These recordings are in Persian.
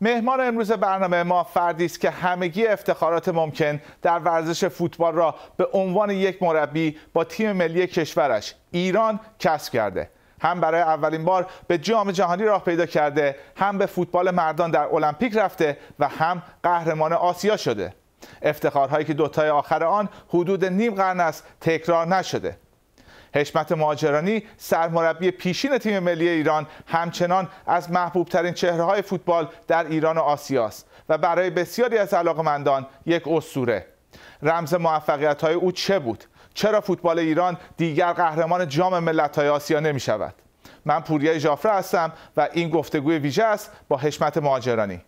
مهمان امروز برنامه ما فردی است که همگی افتخارات ممکن در ورزش فوتبال را به عنوان یک مربی با تیم ملی کشورش ایران کسب کرده هم برای اولین بار به جام جهانی راه پیدا کرده هم به فوتبال مردان در المپیک رفته و هم قهرمان آسیا شده افتخارهایی که دوتای آخر آن حدود نیم قرن است تکرار نشده حشمت مهاجرانی سرمربی پیشین تیم ملی ایران همچنان از محبوب ترین چهره های فوتبال در ایران و آسیا است و برای بسیاری از علاقمندان یک اسطوره رمز موفقیت های او چه بود چرا فوتبال ایران دیگر قهرمان جام ملت های آسیا نمی شود من پوریای جافره هستم و این گفتگوی ویژه است با حشمت مهاجرانی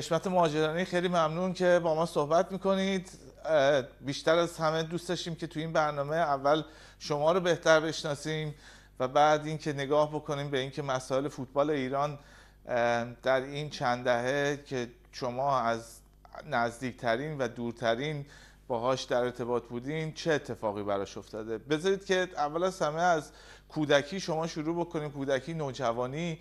حشمت مهاجرانی خیلی ممنون که با ما صحبت میکنید بیشتر از همه دوست داشتیم که تو این برنامه اول شما رو بهتر بشناسیم و بعد اینکه نگاه بکنیم به اینکه مسائل فوتبال ایران در این چند دهه که شما از نزدیکترین و دورترین باهاش در ارتباط بودین چه اتفاقی براش افتاده بذارید که اول از همه از کودکی شما شروع بکنیم کودکی نوجوانی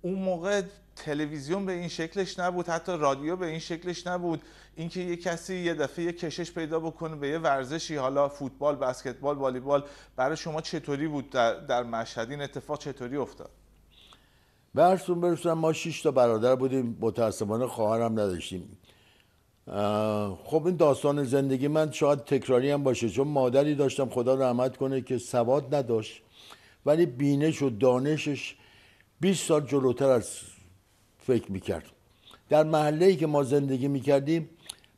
اون موقع تلویزیون به این شکلش نبود حتی رادیو به این شکلش نبود اینکه یه کسی یه دفعه یه کشش پیدا بکنه به یه ورزشی حالا فوتبال بسکتبال والیبال برای شما چطوری بود در, در مشهد این اتفاق چطوری افتاد برسون برسون ما شش تا برادر بودیم متاسفانه خواهرم نداشتیم خب این داستان زندگی من شاید تکراری هم باشه چون مادری داشتم خدا رحمت کنه که سواد نداشت ولی بینش و دانشش 20 سال جلوتر از فکر میکرد در محله ای که ما زندگی میکردیم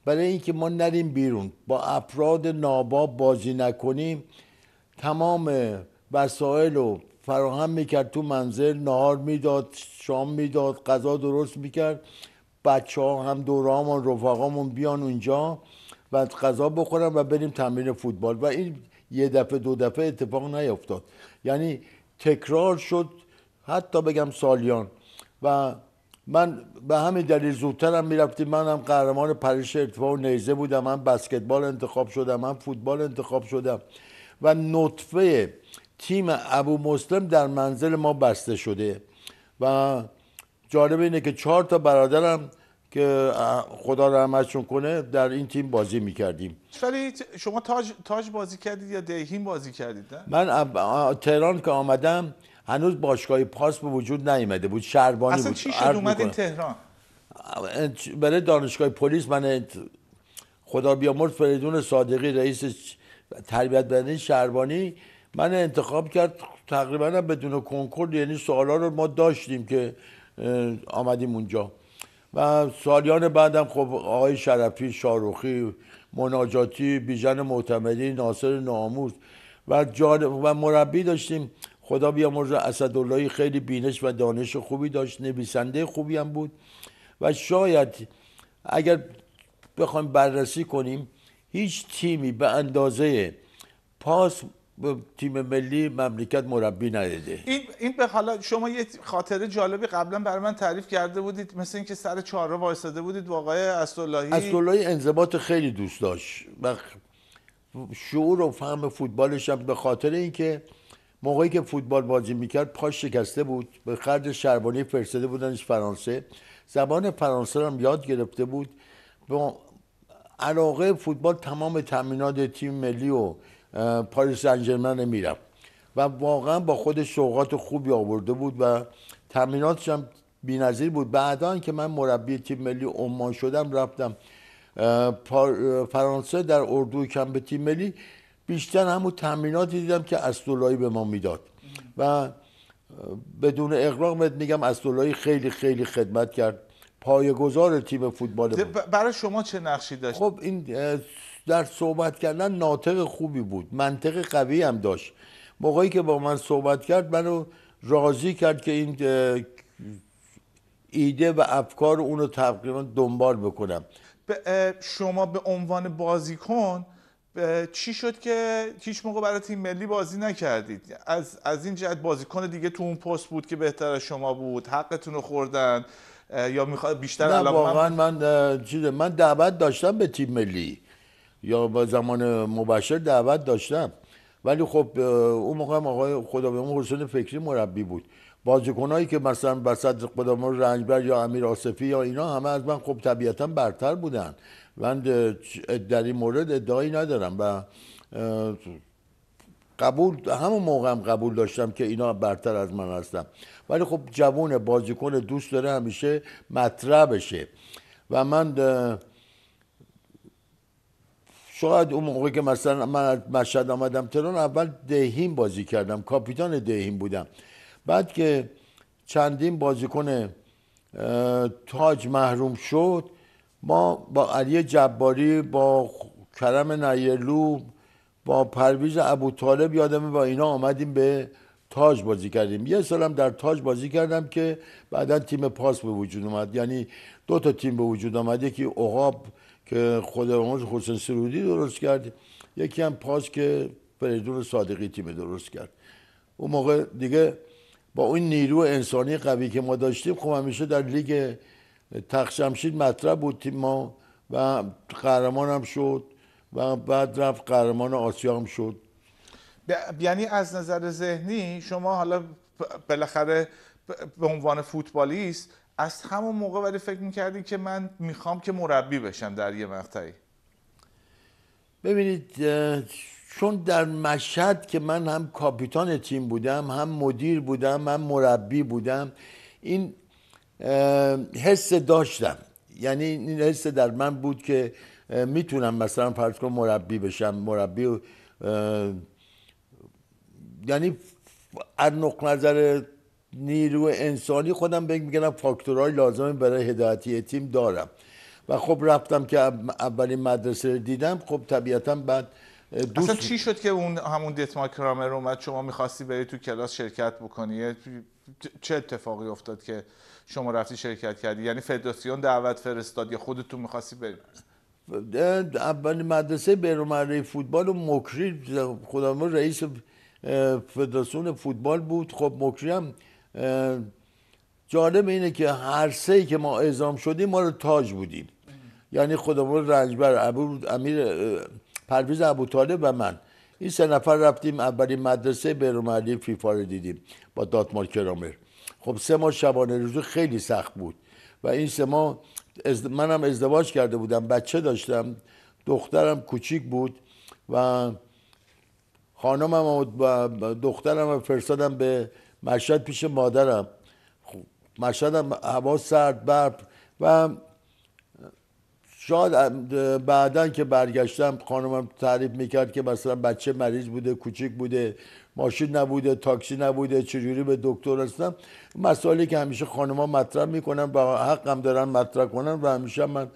برای اینکه ما نریم بیرون با افراد ناباب بازی نکنیم تمام وسایل رو فراهم میکرد تو منزل نهار میداد شام میداد غذا درست میکرد بچه ها هم دورامون رفقامون بیان اونجا و غذا بخورن و بریم تمرین فوتبال و این یه دفعه دو دفعه اتفاق نیفتاد یعنی تکرار شد حتی بگم سالیان و من به همین دلیل زودترم میرفتیم من هم قهرمان پرش ارتفاع و نیزه بودم من بسکتبال انتخاب شدم من فوتبال انتخاب شدم و نطفه تیم ابو مسلم در منزل ما بسته شده و جالب اینه که چهار تا برادرم که خدا رحمتشون کنه در این تیم بازی میکردیم ولی شما تاج, بازی کردید یا دهین بازی کردید من تهران که آمدم هنوز باشگاه پاس به وجود نیامده بود شربانی بود اصلا چی اومد این تهران برای دانشگاه پلیس من خدا بیامرز فریدون صادقی رئیس تربیت بدنی شربانی من انتخاب کرد تقریبا بدون کنکور یعنی سوالا رو ما داشتیم که آمدیم اونجا و سالیان بعدم خب آقای شرفی شاروخی مناجاتی بیژن معتمدی ناصر ناموز و, و مربی داشتیم خدا بیا بیامرز اسداللهی خیلی بینش و دانش خوبی داشت نویسنده خوبی هم بود و شاید اگر بخوایم بررسی کنیم هیچ تیمی به اندازه پاس به تیم ملی مملکت مربی نداده این این به حالا شما یه خاطره جالبی قبلا برای من تعریف کرده بودید مثل اینکه سر چهارراه وایساده بودید واقعا اسداللهی اسداللهی انضباط خیلی دوست داشت و شعور و فهم فوتبالش هم به خاطر اینکه موقعی که فوتبال بازی میکرد پاش شکسته بود به خرج شربانی فرستاده بودنش فرانسه زبان فرانسه هم یاد گرفته بود با علاقه فوتبال تمام تمرینات تیم ملی و پاریس انجرمن میرفت و واقعا با خودش شوقات خوبی آورده بود و تمریناتش هم بی‌نظیر بود بعدا که من مربی تیم ملی عمان شدم رفتم فرانسه در اردو کم به تیم ملی بیشتر همون تمریناتی دیدم که اسداللهی به ما میداد و بدون اقراق میگم اسداللهی خیلی خیلی خدمت کرد پایگزار تیم فوتبال برای شما چه نقشی داشت خب این در صحبت کردن ناطق خوبی بود منطق قوی هم داشت موقعی که با من صحبت کرد منو راضی کرد که این ایده و افکار اونو تقریبا دنبال بکنم شما به عنوان بازیکن چی شد که هیچ موقع برای تیم ملی بازی نکردید از, از این جهت بازیکن دیگه تو اون پست بود که بهتر از شما بود حقتون رو خوردن یا میخواد بیشتر نه واقعا من من دعوت داشتم به تیم ملی یا با زمان مبشر دعوت داشتم ولی خب اون موقع هم آقای اون حسین فکری مربی بود بازیکنایی که مثلا بسط خدابیامون رنجبر یا امیر آصفی یا اینا همه از من خب طبیعتا برتر بودن من در این مورد ادعایی ندارم و قبول همون موقع هم قبول داشتم که اینا برتر از من هستم ولی خب جوون بازیکن دوست داره همیشه مطرح بشه و من شاید اون موقع که مثلا من از مشهد آمدم تهران اول دهیم بازی کردم کاپیتان دهیم بودم بعد که چندین بازیکن تاج محروم شد ما با علی جباری با کرم نیلو با پرویز ابو طالب یادمه با اینا آمدیم به تاج بازی کردیم یه سالم در تاج بازی کردم که بعدا تیم پاس به وجود اومد یعنی دو تا تیم به وجود آمد یکی اقاب که خود حسین سرودی درست کرد یکی هم پاس که فریدون صادقی تیم درست کرد اون موقع دیگه با اون نیرو انسانی قوی که ما داشتیم خب همیشه در لیگ تخشمشید مطرح بود تیم ما و قهرمان هم شد و بعد رفت قهرمان آسیا هم شد یعنی از نظر ذهنی شما حالا بالاخره به عنوان فوتبالیست از همون موقع ولی فکر میکردی که من میخوام که مربی بشم در یه مقطعی ببینید چون در مشهد که من هم کاپیتان تیم بودم هم مدیر بودم هم مربی بودم این حس داشتم یعنی این حس در من بود که میتونم مثلا فرض کنم مربی بشم مربی یعنی از نقل نظر نیرو انسانی خودم بگم میگم فاکتورهای لازم برای هدایتی تیم دارم و خب رفتم که اولین مدرسه دیدم خب طبیعتا بعد دوست اصلا چی شد که اون همون دتما کرامر اومد شما میخواستی بری تو کلاس شرکت بکنی چه اتفاقی افتاد که شما رفتی شرکت کردی یعنی فدراسیون دعوت فرستاد یا خودتون میخواستی بریم اول مدرسه بیرون فوتبال و مکری خودم رئیس فدراسیون فوتبال بود خب مکری هم جالب اینه که هر سه که ما اعزام شدیم ما رو تاج بودیم یعنی خودمون رنجبر ابو امیر پرویز ابو طالب و من این سه نفر رفتیم اولین مدرسه بیرون فیفا رو دیدیم با دات مارکرامر خب سه ماه شبانه روزی خیلی سخت بود و این سه ماه منم ازدواج کرده بودم بچه داشتم دخترم کوچیک بود و خانمم و دخترم و فرستادم به مشهد پیش مادرم خب مشهدم هوا سرد برد و شاید بعدا که برگشتم خانمم تعریف میکرد که مثلا بچه مریض بوده کوچیک بوده ماشین نبوده تاکسی نبوده چجوری به دکتر رسیدم مسائلی که همیشه ها مطرح میکنن و حقم دارن مطرح کنن و همیشه من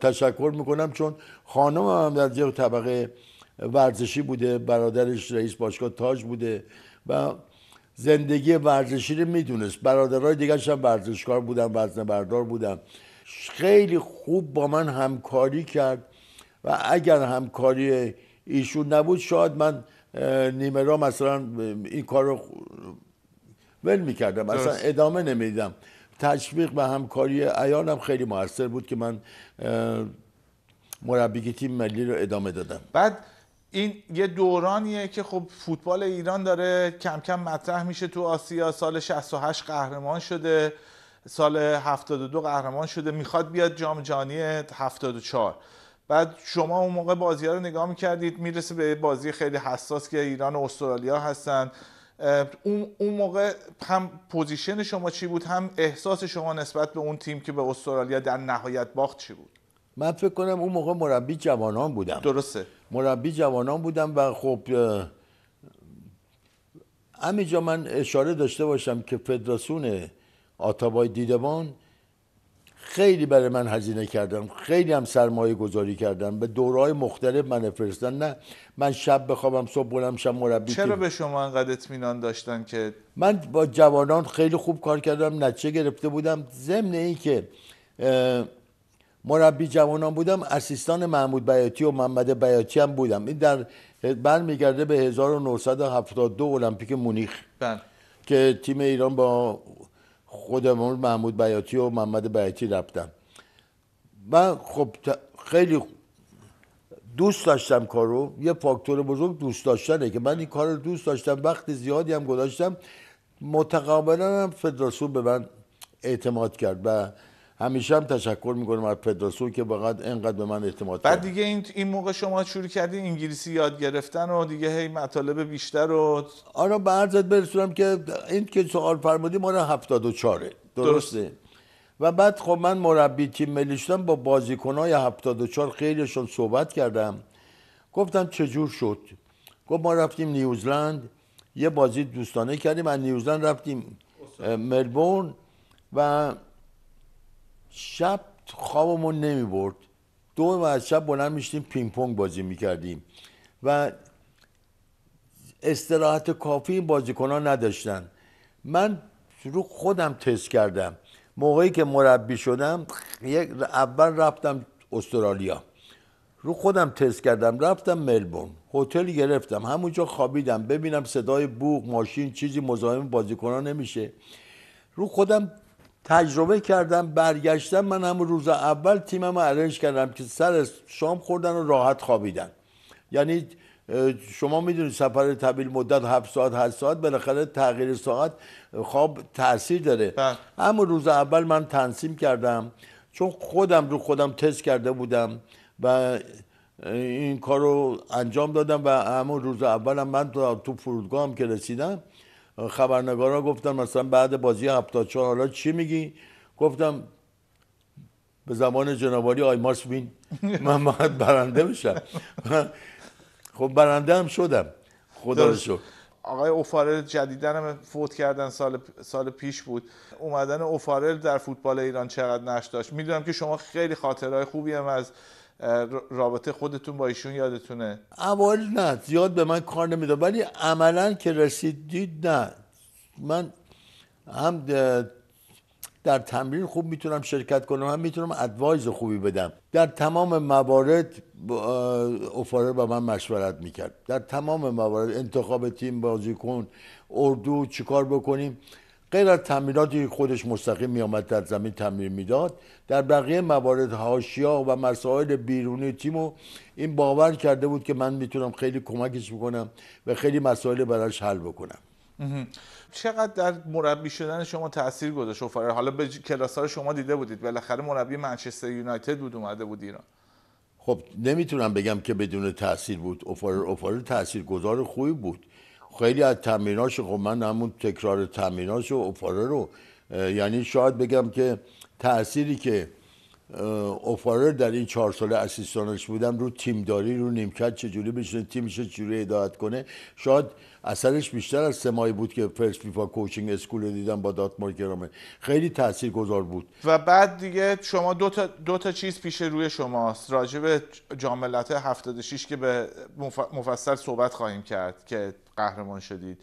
تشکر میکنم چون خانم هم در یه طبقه ورزشی بوده برادرش رئیس باشگاه تاج بوده و زندگی ورزشی رو میدونست برادرهای دیگرش هم ورزشکار بودن وزن بردار بودن خیلی خوب با من همکاری کرد و اگر همکاری ایشون نبود شاید من نیمه را مثلا این کار رو ول میکردم اصلا ادامه نمیدم تشویق و همکاری ایانم خیلی موثر بود که من مربیگی تیم ملی رو ادامه دادم بعد این یه دورانیه که خب فوتبال ایران داره کم کم مطرح میشه تو آسیا سال 68 قهرمان شده سال 72 قهرمان شده میخواد بیاد جام جهانی 74 بعد شما اون موقع بازی ها رو نگاه میکردید میرسه به بازی خیلی حساس که ایران و استرالیا هستن اون, اون موقع هم پوزیشن شما چی بود هم احساس شما نسبت به اون تیم که به استرالیا در نهایت باخت چی بود من فکر کنم اون موقع مربی جوانان بودم درسته مربی جوانان بودم و خب همینجا من اشاره داشته باشم که فدراسیون آتابای دیدبان خیلی برای من هزینه کردم خیلی هم سرمایه گذاری کردم به دورهای مختلف من فرستن نه من شب بخوابم صبح بولم شب مربی چرا به شما انقدر اطمینان داشتن که من با جوانان خیلی خوب کار کردم نتیجه گرفته بودم ضمن این که مربی جوانان بودم اسیستان محمود بیاتی و محمد بیاتی هم بودم این در برمیگرده به 1972 المپیک مونیخ بله. که تیم ایران با خودمون محمود بیاتی و محمد بیاتی رفتم من خب خیلی دوست داشتم کارو یه فاکتور بزرگ دوست داشتنه که من این کار دوست داشتم وقت زیادی هم گذاشتم متقابلا هم فدراسیون به من اعتماد کرد و همیشه هم تشکر میکنم از فدراسیون که فقط اینقدر به من اعتماد کرد بعد دیگه این موقع شما شروع کردی انگلیسی یاد گرفتن و دیگه هی مطالب بیشتر رو آره به عرضت برسونم که این که سوال فرمودی ما 74 درسته و بعد خب من مربی تیم ملی شدم با بازیکنای 74 خیلیشون صحبت کردم گفتم چجور شد گفت ما رفتیم نیوزلند یه بازی دوستانه کردیم از نیوزلند رفتیم ملبورن و شب خوابمون نمی برد دو از شب بلند میشتیم پینگ پونگ بازی میکردیم و استراحت کافی این بازیکن نداشتن من رو خودم تست کردم موقعی که مربی شدم یک اول رفتم استرالیا رو خودم تست کردم رفتم ملبورن هتل گرفتم همونجا خوابیدم ببینم صدای بوغ ماشین چیزی مزاحم بازیکنان نمیشه رو خودم تجربه کردم برگشتم من هم روز اول تیمم ارنج کردم که سر شام خوردن و راحت خوابیدن یعنی شما میدونید سفر طبیل مدت 7 ساعت 8 ساعت بالاخره تغییر ساعت خواب تاثیر داره بله. همون اما روز اول من تنظیم کردم چون خودم رو خودم تست کرده بودم و این کار رو انجام دادم و اما روز اول من تو فرودگاه هم که رسیدم خبرنگارا گفتن مثلا بعد بازی 74 حالا چی میگی گفتم به زمان جنابالی آی مارس بین من باید برنده بشم خب برنده هم شدم خدا آقای اوفارل جدیدن هم فوت کردن سال, سال پیش بود اومدن اوفارل در فوتبال ایران چقدر نش داشت میدونم که شما خیلی خاطرهای خوبی هم از رابطه خودتون با ایشون یادتونه اول نه زیاد به من کار نمیداد ولی عملا که رسید دید نه من هم در تمرین خوب میتونم شرکت کنم هم میتونم ادوایز خوبی بدم در تمام موارد افاره با من مشورت میکرد در تمام موارد انتخاب تیم بازیکن اردو چیکار بکنیم غیر از تعمیراتی که خودش مستقیم میآمد در زمین تعمیر میداد در بقیه موارد هاشیا و مسائل بیرونی تیم این باور کرده بود که من میتونم خیلی کمکش بکنم و خیلی مسائل براش حل بکنم چقدر در مربی شدن شما تاثیر گذاشت فرار حالا به کلاس ها شما دیده بودید بالاخره مربی منچستر یونایتد بود اومده بود ایران خب نمیتونم بگم که بدون تاثیر بود اوفارر تاثیر تاثیرگذار خوبی بود خیلی از تمریناش خب من همون تکرار تمریناش و افاره رو یعنی شاید بگم که تأثیری که اوفارر در این چهار سال اسیستانش بودم رو تیمداری رو نیمکت چجوری بشونه تیمش چجوری ادایت کنه شاید اثرش بیشتر از سه بود که فرس فیفا کوچینگ اسکول دیدم با داتمار گرامه خیلی تاثیرگذار گذار بود و بعد دیگه شما دو تا, دو تا چیز پیش روی شماست راجب به جاملت 76 که به مفصل صحبت خواهیم کرد که قهرمان شدید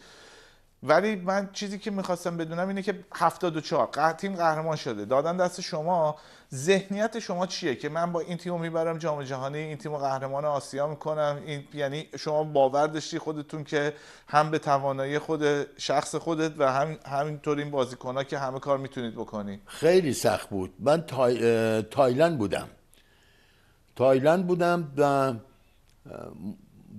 ولی من چیزی که میخواستم بدونم اینه که 74 قه تیم قهرمان شده دادن دست شما ذهنیت شما چیه که من با این تیمو میبرم جام جهانی این تیمو قهرمان آسیا میکنم این یعنی شما باور داشتی خودتون که هم به توانایی خود شخص خودت و هم همینطور این بازیکنها که همه کار میتونید بکنی خیلی سخت بود من تایلند بودم تایلند بودم و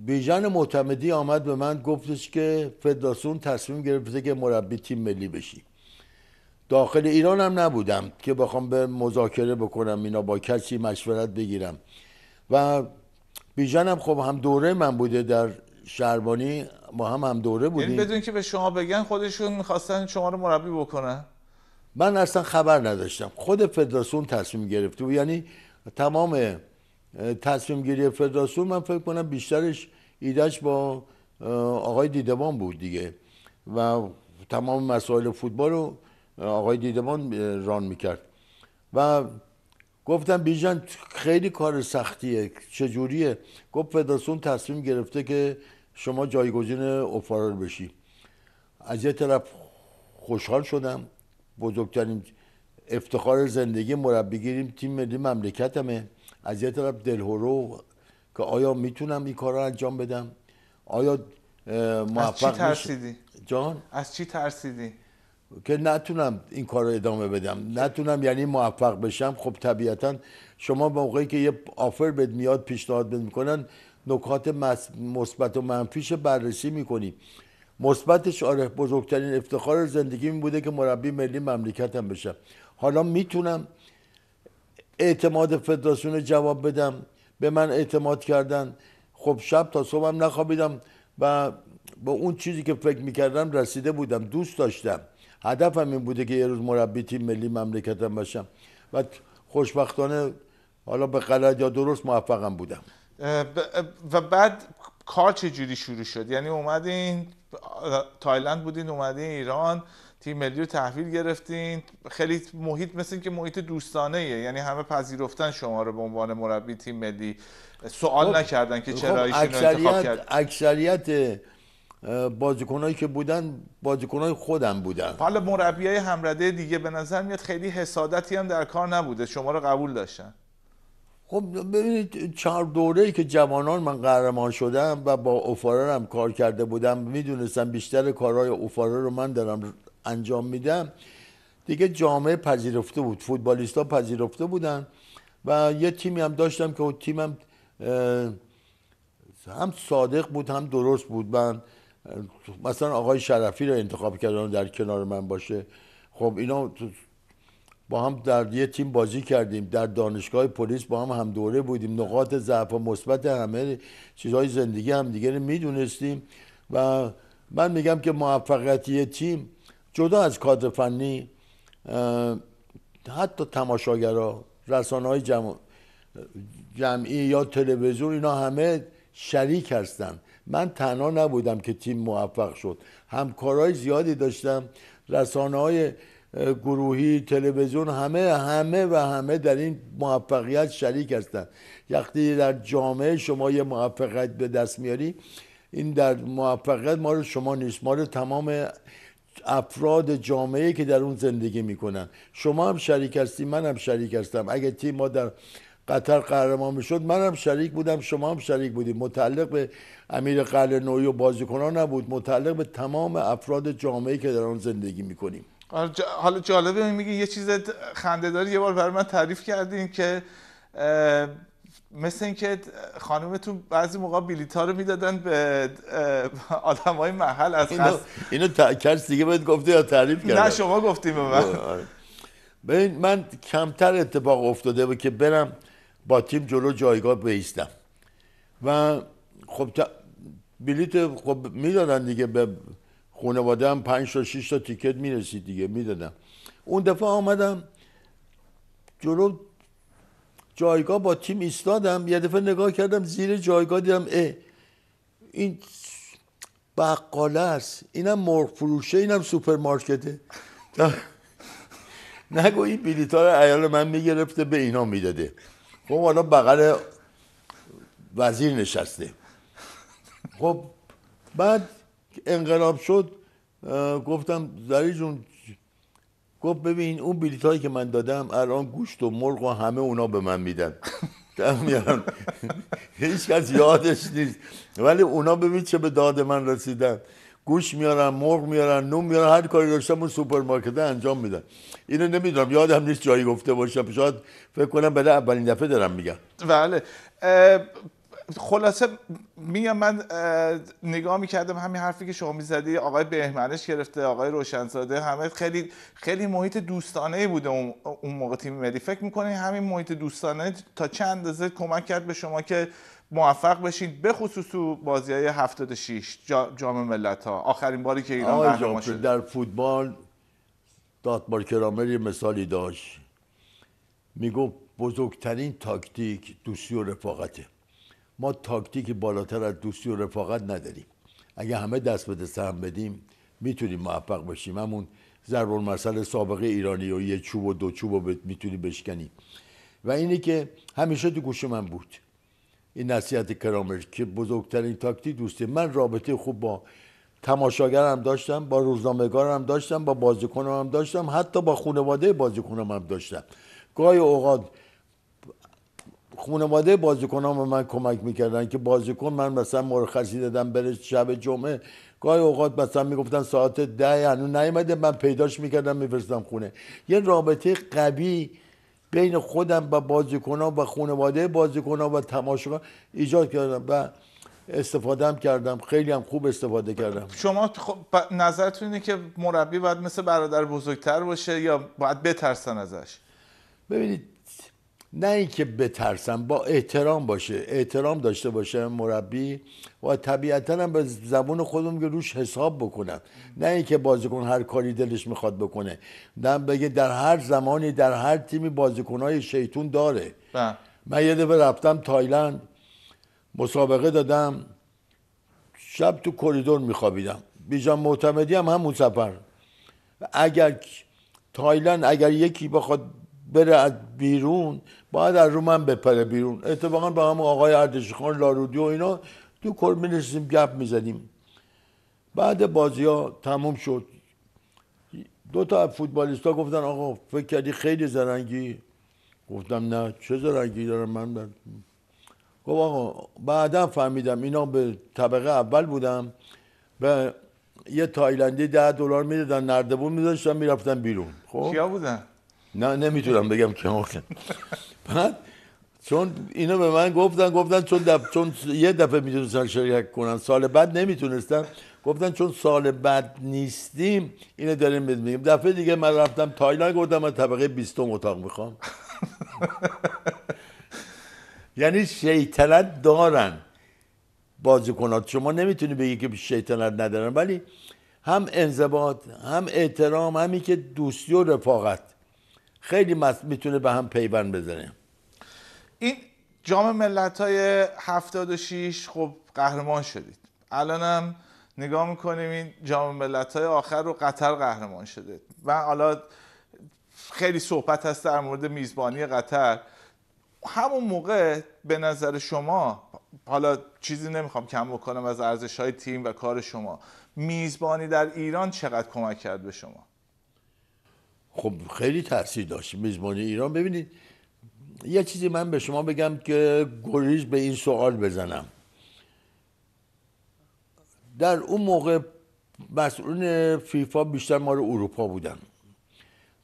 بیژن معتمدی آمد به من گفتش که فدراسیون تصمیم گرفته که مربی تیم ملی بشی داخل ایران هم نبودم که بخوام به مذاکره بکنم اینا با کسی مشورت بگیرم و بیژن هم خب هم دوره من بوده در شهربانی ما هم هم دوره یعنی بودیم یعنی بدون که به شما بگن خودشون میخواستن شما رو مربی بکنن من اصلا خبر نداشتم خود فدراسیون تصمیم گرفته و یعنی تمام تصمیم گیری فدراسیون من فکر کنم بیشترش ایدهش با آقای دیدبان بود دیگه و تمام مسائل فوتبال رو آقای دیدبان ران میکرد و گفتم بیژن خیلی کار سختیه چجوریه گفت فدراسیون تصمیم گرفته که شما جایگزین اوفارار بشی از یه طرف خوشحال شدم بزرگترین افتخار زندگی مربیگیریم تیم ملی مملکتمه از یه طرف دلهورو که آیا میتونم این کار رو انجام بدم آیا موفق از چی ترسیدی؟ جان؟ از چی ترسیدی؟ که نتونم این کار رو ادامه بدم نتونم یعنی موفق بشم خب طبیعتا شما موقعی که یه آفر بد میاد پیشنهاد بد میکنن نکات مثبت و منفیش بررسی میکنی مثبتش آره بزرگترین افتخار زندگی می بوده که مربی ملی مملکتم بشم حالا میتونم اعتماد فدراسیون جواب بدم به من اعتماد کردن خب شب تا صبحم نخوابیدم و با اون چیزی که فکر میکردم رسیده بودم دوست داشتم هدفم این بوده که یه روز مربی تیم ملی مملکتم باشم و خوشبختانه حالا به غلط یا درست موفقم بودم و بعد کار چجوری شروع شد یعنی اومدین تایلند بودین اومدین ایران تیم ملی رو تحویل گرفتین خیلی محیط مثل که محیط دوستانه یعنی همه پذیرفتن شما رو به عنوان مربی تیم ملی سوال خب نکردن که خب، چرا ایشون رو انتخاب کرد اکثریت بازیکنایی که بودن بازیکنای خودم بودن حالا مربیای همرده دیگه به نظر میاد خیلی حسادتی هم در کار نبوده شما رو قبول داشتن خب ببینید چهار دوره ای که جوانان من قهرمان شدم و با اوفارا هم کار کرده بودم میدونستم بیشتر کارهای اوفارا رو من دارم انجام میدم دیگه جامعه پذیرفته بود ها پذیرفته بودن و یه تیمی هم داشتم که تیمم هم صادق بود هم درست بود من مثلا آقای شرفی رو انتخاب کردن در کنار من باشه خب اینا با هم در یه تیم بازی کردیم در دانشگاه پلیس با هم هم دوره بودیم نقاط ضعف و مثبت همه چیزهای زندگی هم دیگه رو میدونستیم و من میگم که موفقیت تیم جدا از کادر فنی حتی تماشاگرا رسانه های جمعی یا تلویزیون اینا همه شریک هستن من تنها نبودم که تیم موفق شد همکارای زیادی داشتم رسانه های گروهی تلویزیون همه همه و همه در این موفقیت شریک هستند وقتی در جامعه شما یه موفقیت به دست میاری این در موفقیت ما رو شما نیست ما رو تمام افراد جامعه که در اون زندگی میکنن شما هم شریک هستی من هم شریک هستم اگه تیم ما در قطر قهرمان میشد من هم شریک بودم شما هم شریک بودیم متعلق به امیر قلعه نوعی و بازیکنان نبود متعلق به تمام افراد جامعه که در آن زندگی میکنیم آره، حالا جالبه میگی یه چیز خنده داری یه بار برای من تعریف کردین که مثل اینکه خانومتون بعضی موقع بلیط ها رو میدادن به آدم های محل از اینو, اینو دیگه بهت گفته یا تعریف کرده نه شما گفتیم به من آره. ببین من کمتر اتفاق افتاده بود که برم با تیم جلو جایگاه بیستم و خب تا... بلیت خب میدادن دیگه به خانواده هم پنج تا شیش تا تیکت میرسید دیگه میدادم اون دفعه آمدم جلو جایگاه با تیم ایستادم یه دفعه نگاه کردم زیر جایگاه دیدم ای، این بقاله است اینم مرغ فروشه اینم سوپرمارکته نگو این بلیط رو ایال من میگرفته به اینا میداده خب حالا بغل وزیر نشسته خب بعد انقلاب شد گفتم زری جون گفت ببین اون بلیت هایی که من دادم الان گوشت و مرغ و همه اونا به من میدن میارم هیچ کس یادش نیست ولی اونا ببین چه به داد من رسیدن گوش میارن مرغ میارن نون میارن هر کاری داشتم اون سوپرمارکت انجام میدن اینو نمیدونم یادم نیست جایی گفته باشم شاید فکر کنم بده اولین دفعه دارم میگم بله خلاصه میگم من نگاه میکردم همین حرفی که شما میزدی آقای بهمنش گرفته آقای روشنزاده همه خیلی خیلی محیط دوستانه بوده اون موقع تیم ملی فکر میکنید همین محیط دوستانه تا چند اندازه کمک کرد به شما که موفق بشید به خصوص تو بازی های 76 جام ملت ها آخرین باری که ایران در فوتبال داد کرامر مثالی داشت میگو بزرگترین تاکتیک دوستی و رفاقته ما تاکتیک بالاتر از دوستی و رفاقت نداریم اگه همه دست به دست هم بدیم میتونیم موفق باشیم همون ضرب المثل سابقه ایرانی و یه چوب و دو چوب و میتونی بشکنی و اینی که همیشه تو گوش من بود این نصیحت کرامش که بزرگترین تاکتیک دوستی من رابطه خوب با تماشاگرم داشتم با روزنامه‌گارم داشتم با بازیکنم هم داشتم حتی با خانواده بازیکنم هم داشتم گاهی اوقات خانواده بازیکنان به من کمک میکردن که بازیکن من مثلا مرخصی دادم بره شب جمعه گاهی اوقات مثلا میگفتن ساعت ده هنوز نیومده من پیداش میکردم میفرستم خونه یه رابطه قوی بین خودم و بازیکنان و خانواده بازیکنان و تماشاگران ایجاد کردم و استفاده هم کردم خیلی هم خوب استفاده کردم شما خب نظرتون اینه که مربی باید مثل برادر بزرگتر باشه یا باید بترسن ازش ببینید نه اینکه بترسم با احترام باشه احترام داشته باشه مربی و طبیعتا هم به زبون خودم که روش حساب بکنم نه اینکه بازیکن هر کاری دلش میخواد بکنه نه بگه در هر زمانی در هر تیمی بازیکنهای شیطون داره بله. من یه دفعه رفتم تایلند مسابقه دادم شب تو کریدور میخوابیدم بیژن معتمدی هم همون سفر اگر تایلند اگر یکی بخواد بره از بیرون باید از رو من بپره بیرون اتفاقا به هم آقای اردشخان لارودی و اینا تو کل می گپ میزدیم بعد بازی ها تموم شد دو تا فوتبالیستا ها گفتن آقا فکر کردی خیلی زرنگی گفتم نه چه زرنگی دارم من گفت آقا بعدا فهمیدم اینا به طبقه اول بودم به یه تایلندی ده دلار میدادن نردبون میذاشتن میرفتن بیرون خب کیا بودن نه نمیتونم بگم که بعد چون اینو به من گفتن گفتن چون, چون یه دفعه میتونستن شرکت کنن سال بعد نمیتونستم گفتن چون سال بعد نیستیم اینو داریم میگیم دفعه دیگه من رفتم تایلند گفتم من طبقه 20 اتاق میخوام یعنی شیطنت دارن بازیکنات شما نمیتونی بگی که شیطنت ندارن ولی هم انضباط هم احترام همی که دوستی و رفاقت خیلی میتونه به هم پیوند بزنه این جام ملت های 76 خب قهرمان شدید الانم نگاه میکنیم این جام ملت های آخر رو قطر قهرمان شده و حالا خیلی صحبت هست در مورد میزبانی قطر همون موقع به نظر شما حالا چیزی نمیخوام کم بکنم از ارزش های تیم و کار شما میزبانی در ایران چقدر کمک کرد به شما خب خیلی تاثیر داشت میزبان ایران ببینید یه چیزی من به شما بگم که گریز به این سوال بزنم در اون موقع مسئولین فیفا بیشتر ما رو اروپا بودن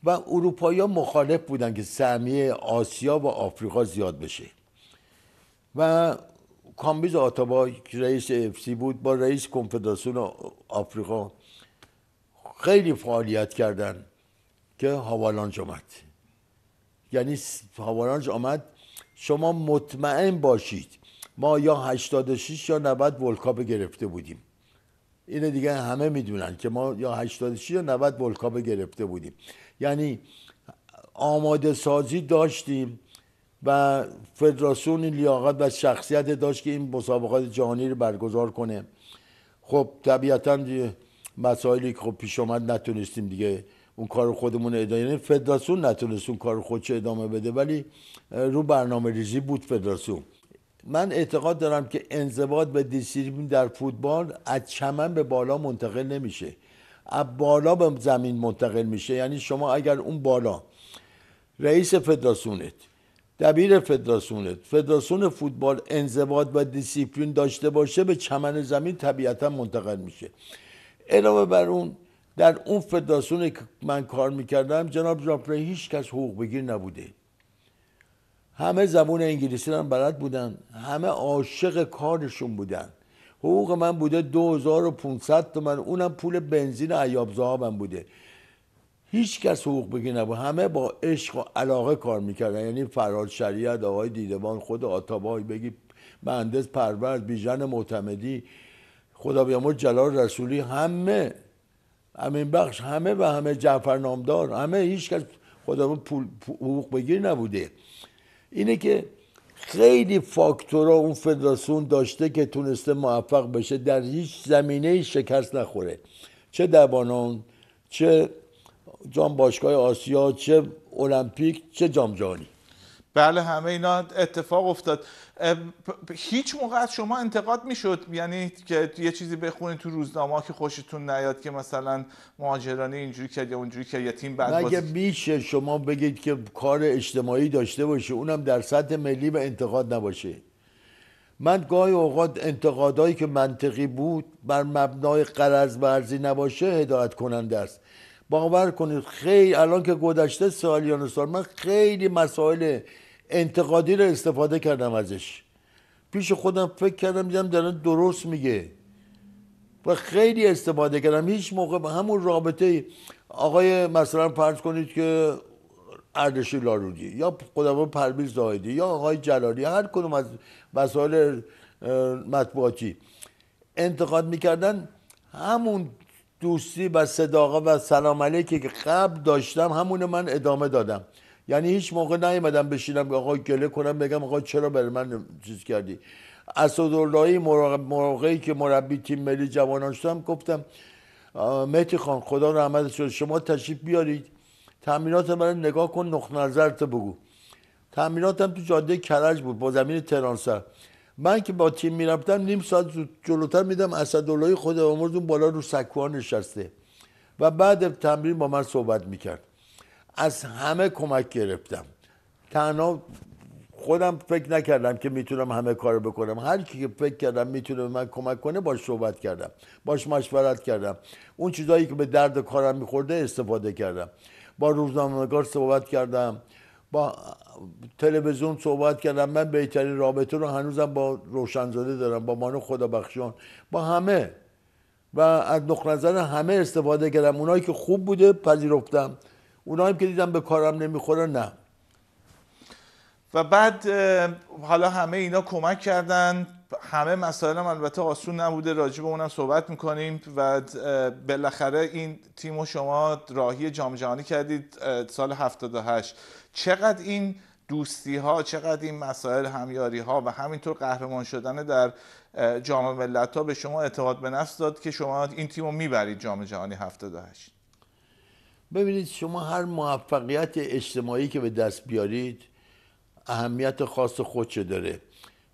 و اروپایی ها مخالف بودن که سهمیه آسیا و آفریقا زیاد بشه و کامبیز آتابا که رئیس افسی بود با رئیس کنفدراسیون آفریقا خیلی فعالیت کردن که هاوالانج آمد یعنی هاوالانج آمد شما مطمئن باشید ما یا 86 یا 90 ولکاپ گرفته بودیم اینه دیگه همه میدونن که ما یا 86 یا 90 ولکاپ گرفته بودیم یعنی آماده سازی داشتیم و فدراسیون لیاقت و شخصیت داشت که این مسابقات جهانی رو برگزار کنه خب طبیعتا مسائلی که خب پیش آمد نتونستیم دیگه اون کار خودمون ادامه یعنی فدراسیون نتونست اون کار خودش ادامه بده ولی رو برنامه ریزی بود فدراسیون من اعتقاد دارم که انضباط به دیسیپلین در فوتبال از چمن به بالا منتقل نمیشه از بالا به زمین منتقل میشه یعنی شما اگر اون بالا رئیس فدراسیونت دبیر فدراسیونت فدراسیون فوتبال انضباط و دیسیپلین داشته باشه به چمن زمین طبیعتا منتقل میشه علاوه بر اون در اون فدراسیون که من کار میکردم جناب ژاپره هیچ کس حقوق بگیر نبوده همه زبون انگلیسی هم بلد بودن همه عاشق کارشون بودن حقوق من بوده 2500 تومن اونم پول بنزین عیاب زهابم بوده هیچ کس حقوق بگیر نبود همه با عشق و علاقه کار میکردن یعنی فراد شریعت آقای دیدبان خود آتابای بگی مهندس پرورد بیژن معتمدی خدا بیامرز جلال رسولی همه امین بخش همه و همه جعفر نامدار همه هیچ کس خدا پول حقوق بگیر نبوده اینه که خیلی فاکتورا اون فدراسیون داشته که تونسته موفق بشه در هیچ زمینه شکست نخوره چه دبانان، چه جام باشگاه آسیا چه المپیک چه جام جهانی بله همه اینا اتفاق افتاد هیچ موقع از شما انتقاد میشد یعنی که یه چیزی بخونید تو روزنامه که خوشتون نیاد که مثلا مهاجرانه اینجوری کرد یا اونجوری کرد یا تیم بعد اگه میشه شما بگید که کار اجتماعی داشته باشه اونم در سطح ملی و انتقاد نباشه من گاهی اوقات انتقادایی که منطقی بود بر مبنای قرض ورزی نباشه هدایت کننده است باور کنید خیلی الان که گذشته سالیان سال من خیلی مسائل انتقادی رو استفاده کردم ازش پیش خودم فکر کردم دیدم داره درست میگه و خیلی استفاده کردم هیچ موقع همون رابطه آقای مثلا فرض کنید که اردشیر لارودی یا خدابا پرویز زاهدی یا آقای جلالی هر کدوم از وسایل مطبوعاتی انتقاد میکردن همون دوستی و صداقه و سلام علیکی که قبل داشتم همون من ادامه دادم یعنی هیچ موقع نیومدم بشینم آقا گله کنم بگم آقا چرا بر من چیز کردی اسداللهی موقعی که مربی تیم ملی جوانان شدم گفتم مهدی خان خدا رحمت شد شما تشریف بیارید تمرینات من نگاه کن نقط نظرت بگو تمریناتم تو جاده کرج بود با زمین ترانسر من که با تیم میرفتم نیم ساعت جلوتر میدم اسداللهی خود اون بالا رو سکوها نشسته و بعد تمرین با من صحبت میکرد از همه کمک گرفتم تنها خودم فکر نکردم که میتونم همه کار بکنم هر کی که فکر کردم میتونه به من کمک کنه باش صحبت کردم باش مشورت کردم اون چیزایی که به درد کارم میخورده استفاده کردم با روزنامه‌نگار صحبت کردم با تلویزیون صحبت کردم من بهترین رابطه رو هنوزم با روشنزاده دارم با مانو خدابخشیان با همه و از نقطه نظر همه استفاده کردم اونایی که خوب بوده پذیرفتم هم که دیدم به کارم نمیخوره نه و بعد حالا همه اینا کمک کردن همه مسائل البته آسون نبوده راجع به اونم صحبت میکنیم و بالاخره این تیم و شما راهی جام جهانی کردید سال 78 چقدر این دوستی ها چقدر این مسائل همیاری ها و همینطور قهرمان شدن در جام ملت ها به شما اعتقاد به نفس داد که شما این تیم رو میبرید جام جهانی 78 ببینید شما هر موفقیت اجتماعی که به دست بیارید اهمیت خاص خودشه داره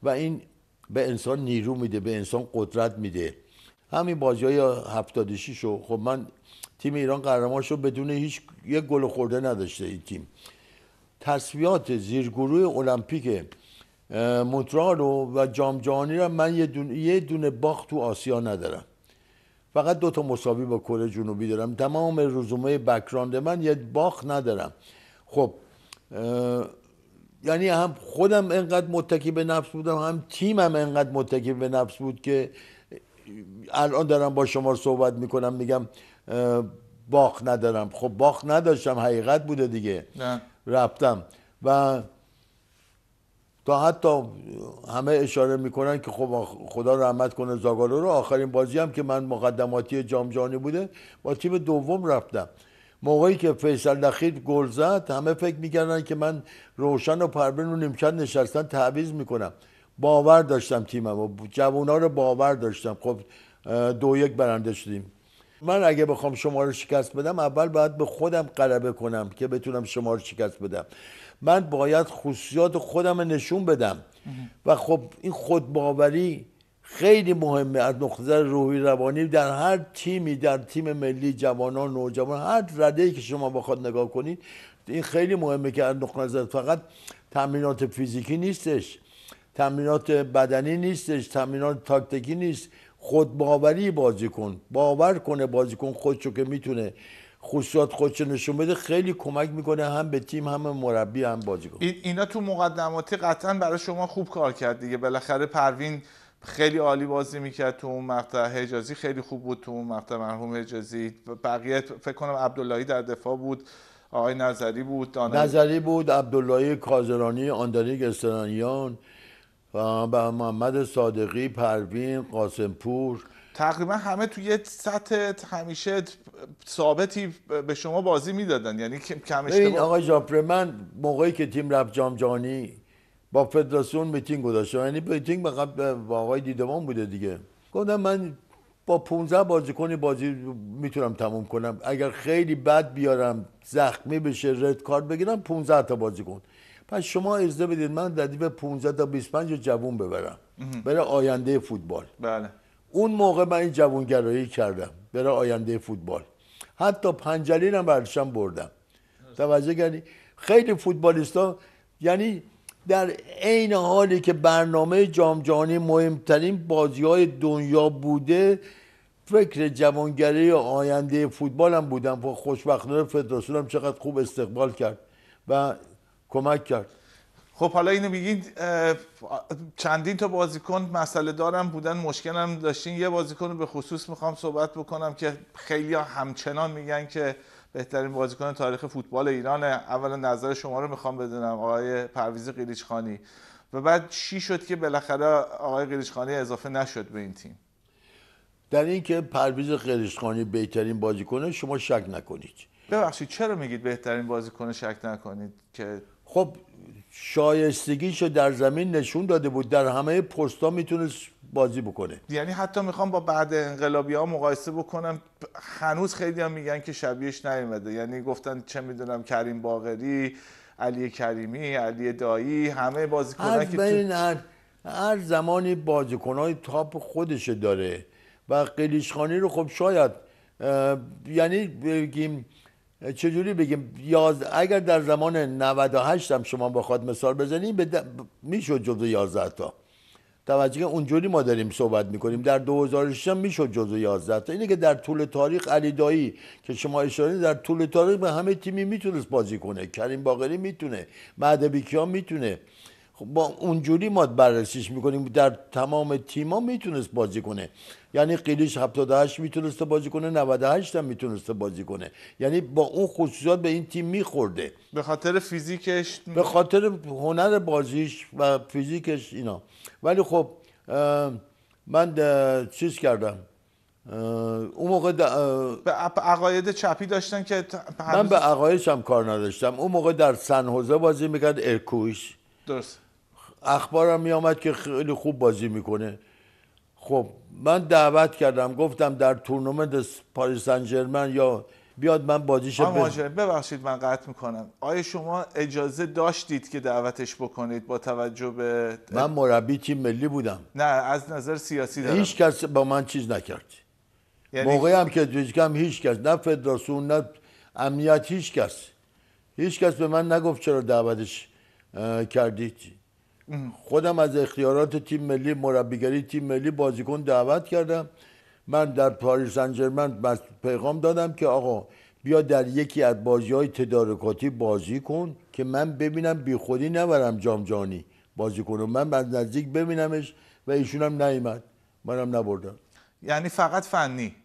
و این به انسان نیرو میده به انسان قدرت میده همین بازی های هفتادشی رو خب من تیم ایران قهرمان رو بدون هیچ یک گل خورده نداشته این تیم تصویات زیرگروه المپیک مونترال و جام جهانی من یه دونه, یه دونه باخت تو آسیا ندارم فقط دو تا مساوی با کره جنوبی دارم تمام رزومه بکراند من یه باخ ندارم خب یعنی هم خودم انقدر متکی به نفس بودم هم تیمم انقدر متکی به نفس بود که الان دارم با شما صحبت میکنم میگم باخ ندارم خب باخ نداشتم حقیقت بوده دیگه نه. رفتم و تا حتی همه اشاره میکنن که خب خدا رحمت کنه زاگالو رو آخرین بازی هم که من مقدماتی جام بوده با تیم دوم رفتم موقعی که فیصل دخیل گل زد همه فکر میکردن که من روشن و پروین رو نیمکت نشستن تعویض میکنم باور داشتم تیمم و جوونا رو باور داشتم خب دو یک برنده شدیم من اگه بخوام شما رو شکست بدم اول باید به خودم غلبه کنم که بتونم شما رو شکست بدم من باید خصوصیات خودم نشون بدم و خب این خودباوری خیلی مهمه از نظر روحی روانی در هر تیمی در تیم ملی جوانان نوجوان هر رده ای که شما بخواد نگاه کنید این خیلی مهمه که از نظر فقط تمرینات فیزیکی نیستش تمرینات بدنی نیستش تمرینات تاکتیکی نیست خود باوری بازی کن باور کنه بازی کن خودشو که میتونه خصوصات خودش نشون بده خیلی کمک میکنه هم به تیم هم مربی هم بازیکن اینا تو مقدماتی قطعا برای شما خوب کار کرد دیگه بالاخره پروین خیلی عالی بازی میکرد تو اون مقطع حجازی خیلی خوب بود تو اون مقطع مرحوم حجازی بقیه فکر کنم عبداللهی در دفاع بود آقای نظری بود دانه... نظری بود عبداللهی کازرانی آندریک استرانیان و محمد صادقی پروین قاسم پور. تقریبا همه توی یه سطح همیشه ثابتی به شما بازی میدادن یعنی کم اشتباه آقای جاپر من موقعی که تیم رفت جام جانی با فدراسیون میتینگ گذاشت یعنی میتینگ با آقای دیدمان بوده دیگه گفتم من با 15 بازیکن بازی میتونم تموم کنم اگر خیلی بد بیارم زخمی بشه رد کارت بگیرم 15 تا بازی بازیکن پس شما اجازه بدید من به 15 تا 25 جوون ببرم برای آینده فوتبال بله اون موقع من این جوانگرایی کردم برای آینده فوتبال حتی پنجلی هم برشم بردم توجه کردی خیلی فوتبالیستا یعنی در عین حالی که برنامه جام مهمترین بازی های دنیا بوده فکر جوانگرایی آینده فوتبال هم بودم و خب، خوشبختانه فدراسیون هم چقدر خوب استقبال کرد و کمک کرد خب حالا اینو میگین چندین تا بازیکن مسئله دارم بودن مشکل هم داشتین یه بازیکن رو به خصوص میخوام صحبت بکنم که خیلی همچنان میگن که بهترین بازیکن تاریخ فوتبال ایرانه اولا نظر شما رو میخوام بدونم آقای پرویز قیلیچخانی و بعد چی شد که بالاخره آقای قیلیچخانی اضافه نشد به این تیم در اینکه پرویز قیلیچخانی بهترین بازیکنه شما شک نکنید ببخشید چرا میگید بهترین بازیکن شک نکنید که خب شایستگیشو در زمین نشون داده بود در همه ها میتونست بازی بکنه یعنی حتی میخوام با بعد انقلابی ها مقایسه بکنم هنوز خیلی هم میگن که شبیهش نیومده یعنی گفتن چه میدونم کریم باغری علی کریمی علی دایی همه بازیکنان که تو... هر... هر زمانی های تاپ خودش داره و قلیشخانی رو خب شاید یعنی بگیم چجوری بگیم یاز... اگر در زمان 98 هم شما بخواد مثال بزنیم به میشد جزو 11 تا توجه اونجوری ما داریم صحبت میکنیم در 2006 هم میشد جزو 11 تا اینه که در طول تاریخ علی دایی که شما اشاره در طول تاریخ به همه تیمی میتونست بازی کنه کریم باقری میتونه مهدبیکی ها میتونه با خب اونجوری ما بررسیش میکنیم در تمام تیما میتونست بازی کنه یعنی قیلیش 78 میتونسته بازی کنه 98 هم میتونسته بازی کنه یعنی با اون خصوصیات به این تیم میخورده به خاطر فیزیکش به خاطر هنر بازیش و فیزیکش اینا ولی خب من چیز کردم اون موقع به عقاید چپی داشتن که من به عقایدش هم کار نداشتم اون موقع در سن بازی میکرد ارکویش درست اخبارم میآمد که خیلی خوب بازی میکنه خب من دعوت کردم گفتم در تورنمنت پاریس سن یا بیاد من بازیش ببخشید من قطع میکنم آیا شما اجازه داشتید که دعوتش بکنید با توجه به من مربی تیم ملی بودم نه از نظر سیاسی دارم هیچ کس با من چیز نکرد یعنی... موقعی هم که کم هیچ کس نه فدراسون نه امنیت هیچ کس هیچ کس به من نگفت چرا دعوتش کردید خودم از اختیارات تیم ملی مربیگری تیم ملی بازیکن دعوت کردم من در پاریس سن پیغام دادم که آقا بیا در یکی از بازی های تدارکاتی بازی کن که من ببینم بی خودی نبرم جام جانی بازی من از نزدیک ببینمش و ایشونم هم نیمد منم نبردم یعنی فقط فنی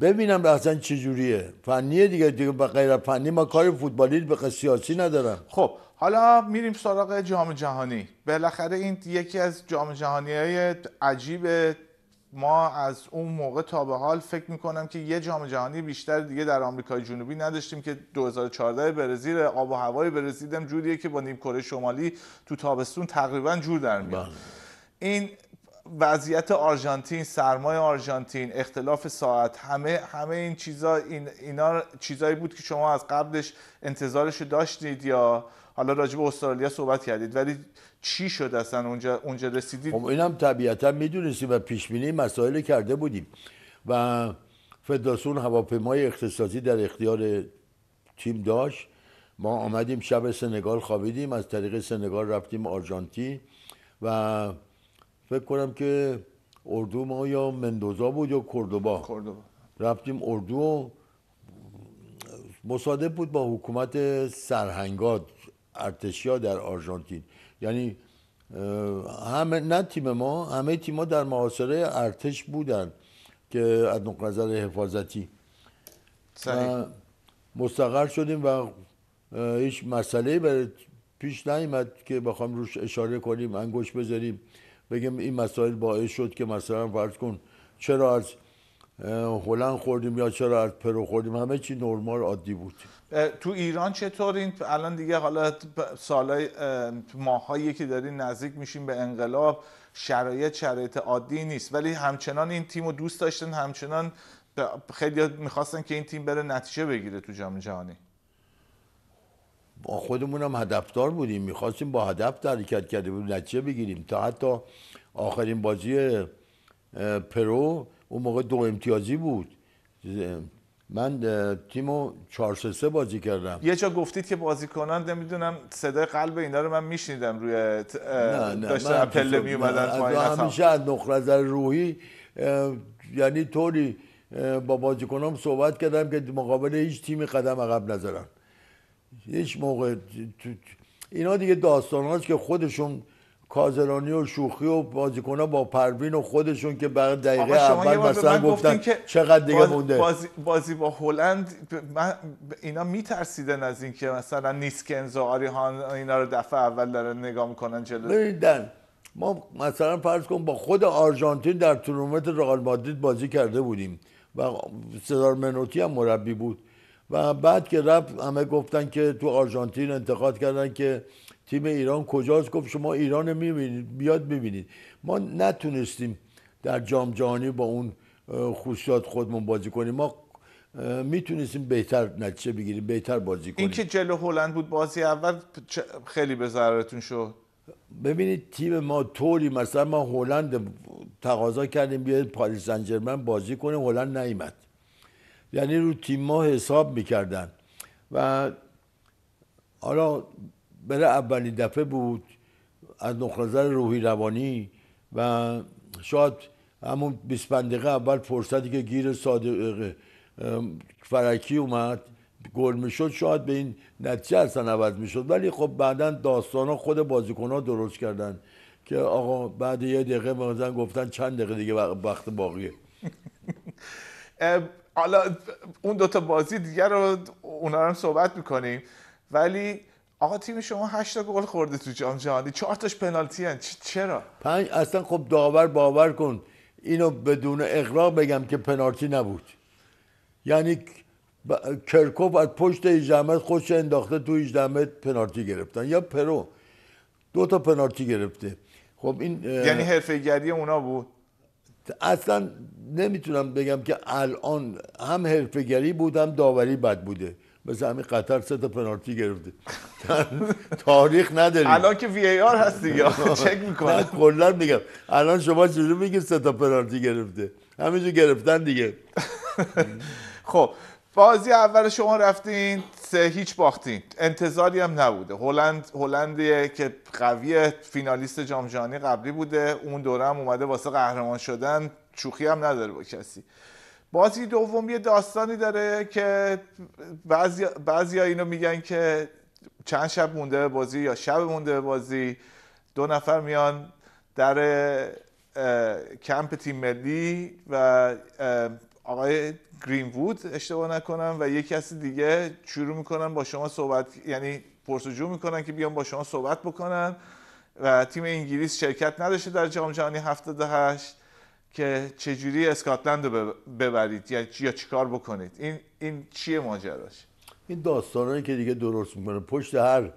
ببینم اصلا چجوریه فنیه دیگه دیگه غیر فنی ما کار فوتبالی به سیاسی ندارم خب حالا میریم سراغ جام جهانی بالاخره این یکی از جام جهانی های عجیب ما از اون موقع تا به حال فکر میکنم که یه جام جهانی بیشتر دیگه در آمریکای جنوبی نداشتیم که 2014 برزیل آب و هوای برزیل هم جوریه که با نیم کره شمالی تو تابستون تقریبا جور در میاد بله. این وضعیت آرژانتین سرمای آرژانتین اختلاف ساعت همه همه این چیزا این اینا چیزایی بود که شما از قبلش انتظارش داشتید یا حالا راجع استرالیا صحبت کردید ولی چی شد اصلا اونجا اونجا رسیدید خب اینم طبیعتا میدونستیم و پیش بینی مسائل کرده بودیم و فدراسیون هواپیمای اختصاصی در اختیار تیم داشت ما آمدیم شب سنگال خوابیدیم از طریق سنگال رفتیم آرژانتین و فکر کنم که اردو ما یا مندوزا بود یا کردوبا, کردوبا. رفتیم اردو مصادف بود با حکومت سرهنگاد ارتشیا در آرژانتین یعنی همه نه تیم ما همه ما در محاصره ارتش بودن که از نظر حفاظتی مستقر شدیم و هیچ مسئله بر پیش نیامد که بخوام روش اشاره کنیم انگوش بذاریم بگیم این مسائل باعث شد که مثلا فرض کن چرا از هلند خوردیم یا چرا از پرو خوردیم همه چی نرمال عادی بود تو ایران چطورین الان دیگه حالا سالای ماهایی که داریم نزدیک میشین به انقلاب شرایط شرایط عادی نیست ولی همچنان این تیم رو دوست داشتن همچنان خیلی میخواستن که این تیم بره نتیجه بگیره تو جام جهانی با خودمون هم هدفدار بودیم میخواستیم با هدف حرکت کرده بودیم نتیجه بگیریم تا حتی آخرین بازی پرو اون موقع دو امتیازی بود من تیمو 4 3 بازی کردم یه جا گفتید که بازیکنان نمیدونم صدای قلب اینا رو من میشنیدم روی نه نه پله می اومدن همیشه از نظر روحی یعنی طوری با بازیکنام صحبت کردم که مقابل هیچ تیمی قدم عقب نذارن هیچ موقع اینا دیگه داستان که خودشون کازرانی و شوخی و بازیکن با پروین و خودشون که بعد دقیقه اول مثلا گفتن که چقدر دیگه باز مونده بازی, با هلند اینا میترسیدن از اینکه مثلا نیسکنز و آریهان اینا رو دفعه اول دارن نگاه میکنن جلو میدن ما مثلا فرض کن با خود آرژانتین در تورنمنت رئال مادرید بازی کرده بودیم و سدار منوتی هم مربی بود و بعد که رفت همه گفتن که تو آرژانتین انتقاد کردن که تیم ایران کجاست گفت شما ایران میبینید بیاد ببینید ما نتونستیم در جام جهانی با اون خوشیات خودمون بازی کنیم ما میتونستیم بهتر نتیجه بگیریم بهتر بازی کنیم اینکه جلو هلند بود بازی اول خیلی به ضررتون شد ببینید تیم ما طوری مثلا ما هلند تقاضا کردیم بیاد پاریس سن بازی کنه هلند نیمد یعنی رو تیم ما حساب میکردن و حالا برای بله، اولین دفعه بود از نظر روحی روانی و شاید همون 25 دقیقه اول فرصتی که گیر صادق فرکی اومد گل میشد شاید به این نتیجه اصلا عوض میشد ولی خب بعدا داستان خود بازیکن ها درست کردن که آقا بعد یه دقیقه مثلا گفتن چند دقیقه دیگه وقت باقیه حالا اون دوتا بازی دیگر رو اونا هم صحبت میکنیم ولی آقا تیم شما هشتا گل خورده تو جام جهانی چهار تاش پنالتی هن. چرا پنج اصلا خب داور باور کن اینو بدون اقرار بگم که پنالتی نبود یعنی ب... کرکوف از پشت 18 خودش انداخته تو 18 پنالتی گرفتن یا پرو دو تا پنالتی گرفته خب این یعنی حرفه‌گری اونا بود اصلا نمیتونم بگم که الان هم حرفه‌گری بود هم داوری بد بوده مثل همین قطر سه تا پنالتی گرفته تاریخ نداریم الان که وی ای آر هست دیگه چک میکنه کلا میگم الان شما چجوری میگی سه تا پنالتی گرفته همینجور گرفتن دیگه خب بازی اول شما رفتین سه هیچ باختین انتظاری هم نبوده هلند هلندیه که قوی فینالیست جام جهانی قبلی بوده اون دوره هم اومده واسه قهرمان شدن چوخی هم نداره با کسی بازی دوم یه داستانی داره که بعضی, بعضی اینو میگن که چند شب مونده به بازی یا شب مونده به بازی دو نفر میان در کمپ تیم ملی و آقای گرین وود اشتباه نکنم و یه کسی دیگه شروع میکنن با شما صحبت یعنی پرسجو میکنن که بیان با شما صحبت بکنن و تیم انگلیس شرکت نداشته در جام جهانی 78 که چجوری اسکاتلند رو ببرید یا چی چیکار بکنید این این چیه ماجراش این داستانایی که دیگه درست میکنه پشت هر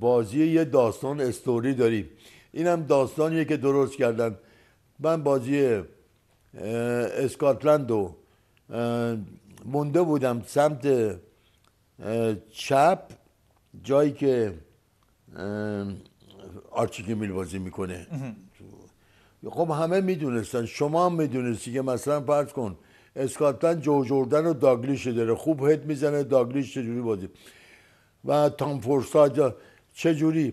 بازی یه داستان استوری داریم این هم داستانیه که درست کردن من بازی اسکاتلند رو مونده بودم سمت چپ جایی که آرچیکی میل بازی میکنه خب همه میدونستن شما هم میدونستی که مثلا فرض کن اسکاتلند جو و داگلیش داره خوب هد میزنه داگلیش جوری بازی و تام فورسا چجوری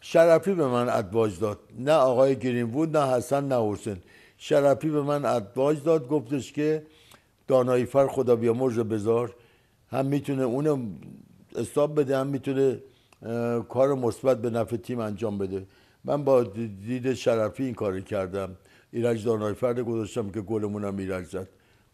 شرفی به من ادواج داد نه آقای بود نه حسن نه حسین شرفی به من ادواج داد گفتش که دانایی فر خدا بیامرز بزار هم میتونه اون استاب بده هم میتونه کار مثبت به نفع تیم انجام بده من با دید شرفی این کاری کردم ایرج دانای فرد گذاشتم که گلمونم ایرج زد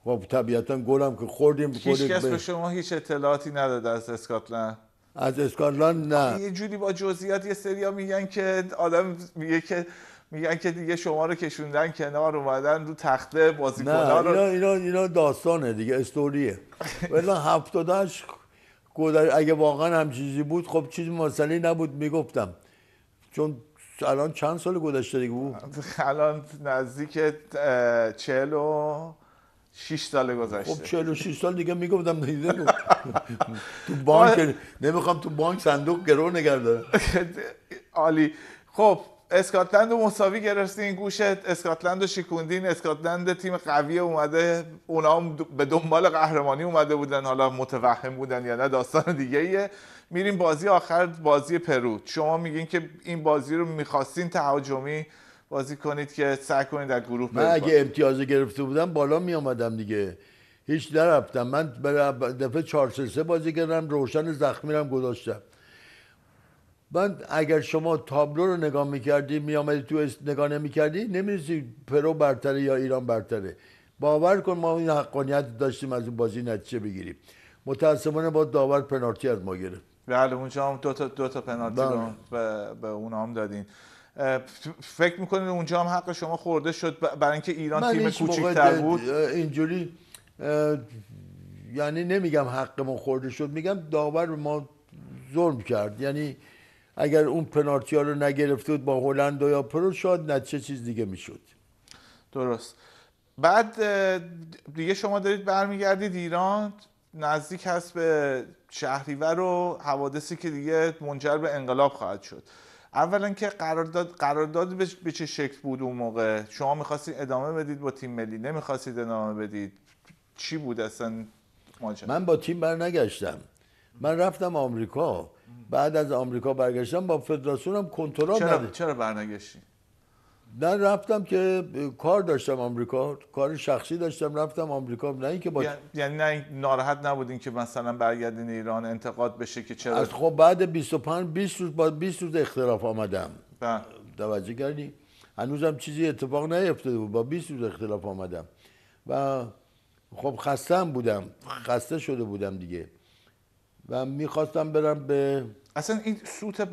خب طبیعتا گلم که خوردیم هیچ کس به شما هیچ اطلاعاتی نداد از اسکاتلند از اسکاتلند نه یه جوری با جزئیات یه سریا میگن که آدم میگه که میگن که دیگه شما رو کشوندن کنار اومدن رو تخته بازیکن‌ها رو اینا اینا اینا داستانه دیگه استوریه ولی 78 اگه واقعا هم چیزی بود خب چیز مسئله نبود میگفتم چون الان چند سال گذشته دیگه بود الان نزدیک چهل و 6 سال گذشته خب سال دیگه میگفتم نیده بود تو بانک آره. نمیخوام تو بانک صندوق گروه نگرده عالی خب اسکاتلند و مساوی گرفتین گوشت اسکاتلند رو شکوندین اسکاتلند تیم قوی اومده اونا هم به دنبال قهرمانی اومده بودن حالا متوهم بودن یا نه داستان دیگه ایه میریم بازی آخر بازی پرو شما میگین که این بازی رو میخواستین تهاجمی بازی کنید که سعی کنید در گروه من اگه امتیاز گرفته بودم بالا می دیگه هیچ نرفتم من دفعه 4 3 بازی کردم روشن زخمی رو گذاشتم من اگر شما تابلو رو نگاه میکردی میامدی تو نگاه نمیکردی نمیرسی پرو برتره یا ایران برتره باور کن ما این حقانیت داشتیم از اون بازی نتیجه بگیریم متاسفانه با داور پنالتی از ما گرفت بله اونجا هم دو تا, دو تا پنالتی بله. به, به اونا هم دادین فکر میکنین اونجا هم حق شما خورده شد برای اینکه ایران تیم کوچکتر بود اینجوری یعنی نمیگم حق ما خورده شد میگم داور ما ظلم کرد یعنی اگر اون پنالتی ها رو نگرفته بود با هلند یا پرو شاید چه چیز دیگه میشد درست بعد دیگه شما دارید برمیگردید ایران نزدیک هست به شهریور و حوادثی که دیگه منجر به انقلاب خواهد شد اولا که قرارداد قرارداد به چه شکل بود اون موقع شما میخواستید ادامه بدید با تیم ملی نمیخواستید ادامه بدید چی بود اصلا من با تیم برنگشتم من رفتم آمریکا بعد از آمریکا برگشتم با فدراسیونم هم کنترل چرا چرا برنگشتی نه رفتم که کار داشتم آمریکا کار شخصی داشتم رفتم آمریکا نه اینکه با یعنی, یعنی نه ناراحت نبودین که مثلا برگردین ایران انتقاد بشه که چرا خب بعد 25 20 روز با 20 روز اختلاف آمدم بله. توجه کردی هنوزم چیزی اتفاق نیفتاده بود با 20 روز اختلاف آمدم و خب خستم بودم خسته شده بودم دیگه و میخواستم برم به اصلا این سوت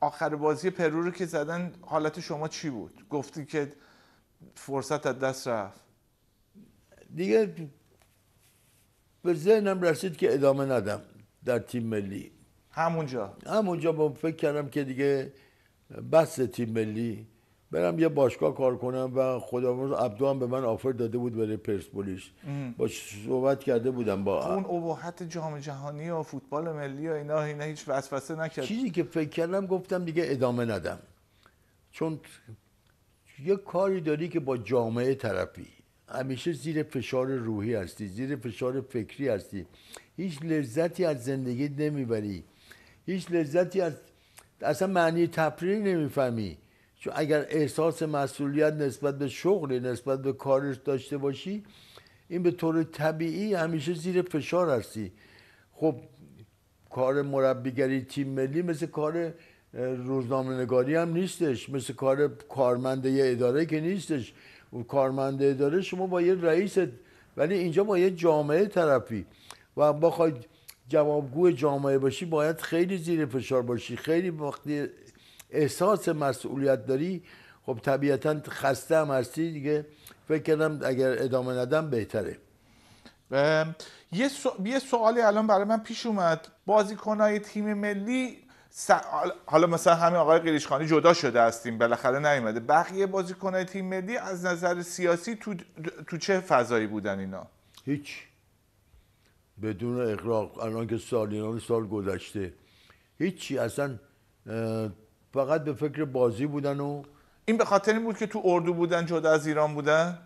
آخر بازی پرو رو که زدن حالت شما چی بود گفتی که فرصت از دست رفت دیگه به ذهنم رسید که ادامه ندم در تیم ملی همونجا همونجا با فکر کردم که دیگه بس تیم ملی برم یه باشگاه کار کنم و خداوند عبدو هم به من آفر داده بود برای پرسپولیس با صحبت کرده بودم با اون ابهت جام جهانی و فوتبال ملی و اینا اینا هیچ وسوسه نکرد چیزی که فکر کردم گفتم دیگه ادامه ندم چون یه کاری داری که با جامعه طرفی همیشه زیر فشار روحی هستی زیر فشار فکری هستی هیچ لذتی از زندگی نمیبری هیچ لذتی از اصلا معنی تفریح نمیفهمی چون اگر احساس مسئولیت نسبت به شغلی نسبت به کارش داشته باشی این به طور طبیعی همیشه زیر فشار هستی خب کار مربیگری تیم ملی مثل کار روزنامه نگاری هم نیستش مثل کار کارمند یه اداره که نیستش کارمند اداره شما با یه رئیست ولی اینجا با یه جامعه طرفی و بخواید جوابگو جامعه باشی باید خیلی زیر فشار باشی خیلی وقتی احساس مسئولیت داری خب طبیعتا خسته هم هستی دیگه فکر کردم اگر ادامه ندم بهتره یه, سوالی الان برای من پیش اومد بازیکنهای تیم ملی حالا مثلا همه آقای قلیشخانی جدا شده هستیم بالاخره نیومده بقیه بازیکنهای تیم ملی از نظر سیاسی تو, تو چه فضایی بودن اینا هیچ بدون اقراق الان که سالیان سال گذشته هیچی اصلا فقط به فکر بازی بودن و این به خاطر این بود که تو اردو بودن جدا از ایران بودن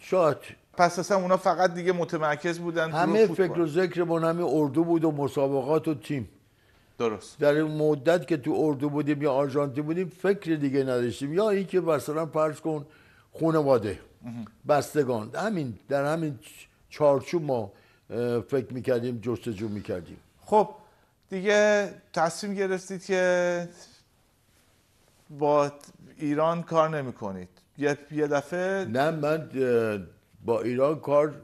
شاید پس اصلا اونا فقط دیگه متمرکز بودن همه فکر و ذکر من همه اردو بود و مسابقات و تیم درست در این مدت که تو اردو بودیم یا آرژانتین بودیم فکر دیگه نداشتیم یا اینکه مثلا فرض کن خانواده بستگان همین در همین چارچوب ما فکر میکردیم جستجو میکردیم خب دیگه تصمیم گرفتید که با ایران کار نمی کنید یه, دفعه نه من با ایران کار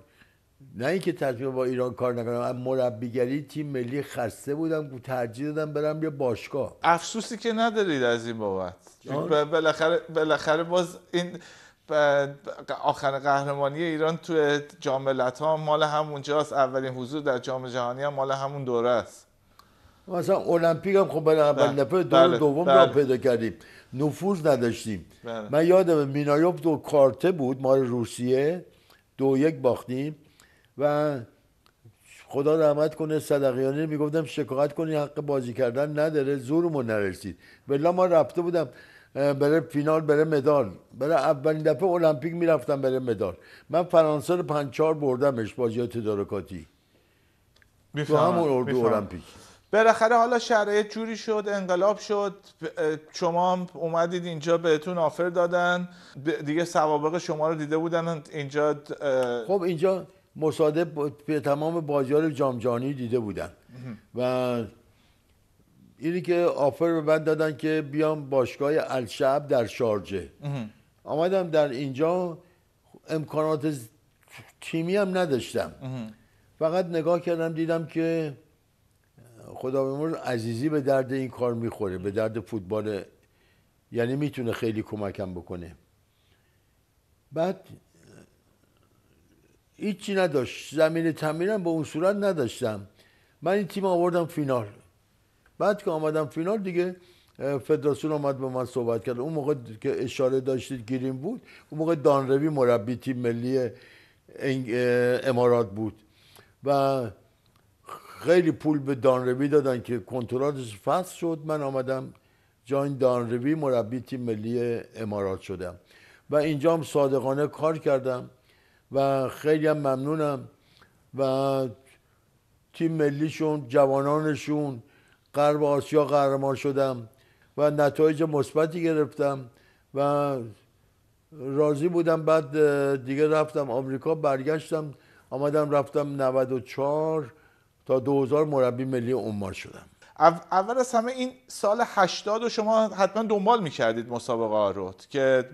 نه اینکه تصمیم با ایران کار نکنم مربیگری تیم ملی خسته بودم ترجیح دادم برم یه باشگاه افسوسی که ندارید از این بابت بالاخره بالاخره باز این آخر قهرمانی ایران توی جام ها مال همونجاست اولین حضور در جام جهانی هم مال همون دوره است مثلا المپیک هم خب برای اول بله، دور دوم را بله، بله. پیدا کردیم نفوذ نداشتیم بله. من یادم مینایوف دو کارته بود مال روسیه دو یک باختیم و خدا رحمت کنه صدقیانی میگفتم شکایت کنی حق بازی کردن نداره زورمون نرسید بلا ما رفته بودم برای فینال برای مدال برای اولین دفعه المپیک میرفتم برای مدال من فرانسه رو پنج چهار بردمش بازی تدارکاتی تو همون اردو المپیک بالاخره حالا شرایط جوری شد انقلاب شد شما اومدید اینجا بهتون آفر دادن دیگه سوابق شما رو دیده بودن اینجا خب اینجا مصادف به تمام بازیار جامجانی دیده بودن و اینی که آفر به من دادن که بیام باشگاه الشعب در شارجه آمدم در اینجا امکانات تیمی هم نداشتم فقط نگاه کردم دیدم که خدا بیمار عزیزی به درد این کار میخوره به درد فوتبال یعنی میتونه خیلی کمکم بکنه بعد هیچی نداشت زمین تمرینم به اون صورت نداشتم من این تیم آوردم فینال بعد که آمدم فینال دیگه فدراسیون آمد به من صحبت کرد اون موقع که اشاره داشتید گیریم بود اون موقع دانروی مربی تیم ملی امارات بود و خیلی پول به دانروی دادن که کنترلش فصل شد من آمدم جاین دانروی مربی تیم ملی امارات شدم و اینجا هم صادقانه کار کردم و خیلی هم ممنونم و تیم ملیشون جوانانشون غرب آسیا قهرمان شدم و نتایج مثبتی گرفتم و راضی بودم بعد دیگه رفتم آمریکا برگشتم آمدم رفتم 94 تا 2000 مربی ملی عمان شدم اول از همه این سال 80 شما حتما دنبال میکردید مسابقه ها رو که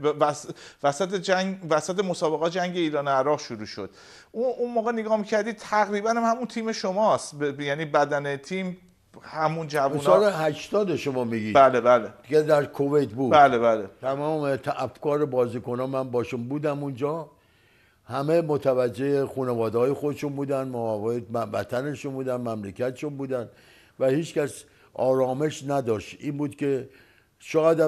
وسط جنگ وسط مسابقه جنگ ایران عراق شروع شد اون اون موقع نگاه میکردید تقریبا هم همون تیم شماست ب... یعنی بدن تیم همون جوان سال 80 شما میگی؟ بله بله دیگه در کویت بود بله بله تمام افکار بازیکن ها من باشون بودم اونجا همه متوجه خانواده های خودشون بودن وطنشون بودن مملکتشون بودن و هیچکس آرامش نداشت این بود که شاید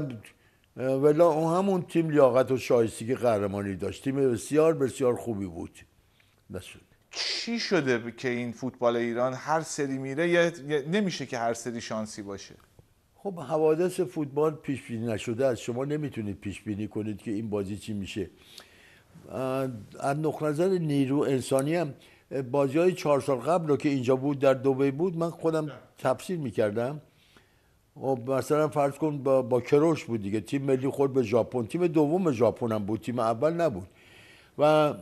اون همون تیم لیاقت و شایستگی قهرمانی داشت تیم بسیار بسیار خوبی بود نشد چی شده که این فوتبال ایران هر سری میره نمیشه که هر سری شانسی باشه خب حوادث فوتبال پیش بینی نشده است. شما نمیتونید پیش بینی کنید که این بازی چی میشه از نظر نیرو انسانی هم بازی های چهار سال قبل رو که اینجا بود در دوبه بود من خودم تفسیر میکردم و خب، مثلا فرض کن با, کروش بود دیگه تیم ملی خود به ژاپن تیم دوم ژاپن هم بود تیم اول نبود و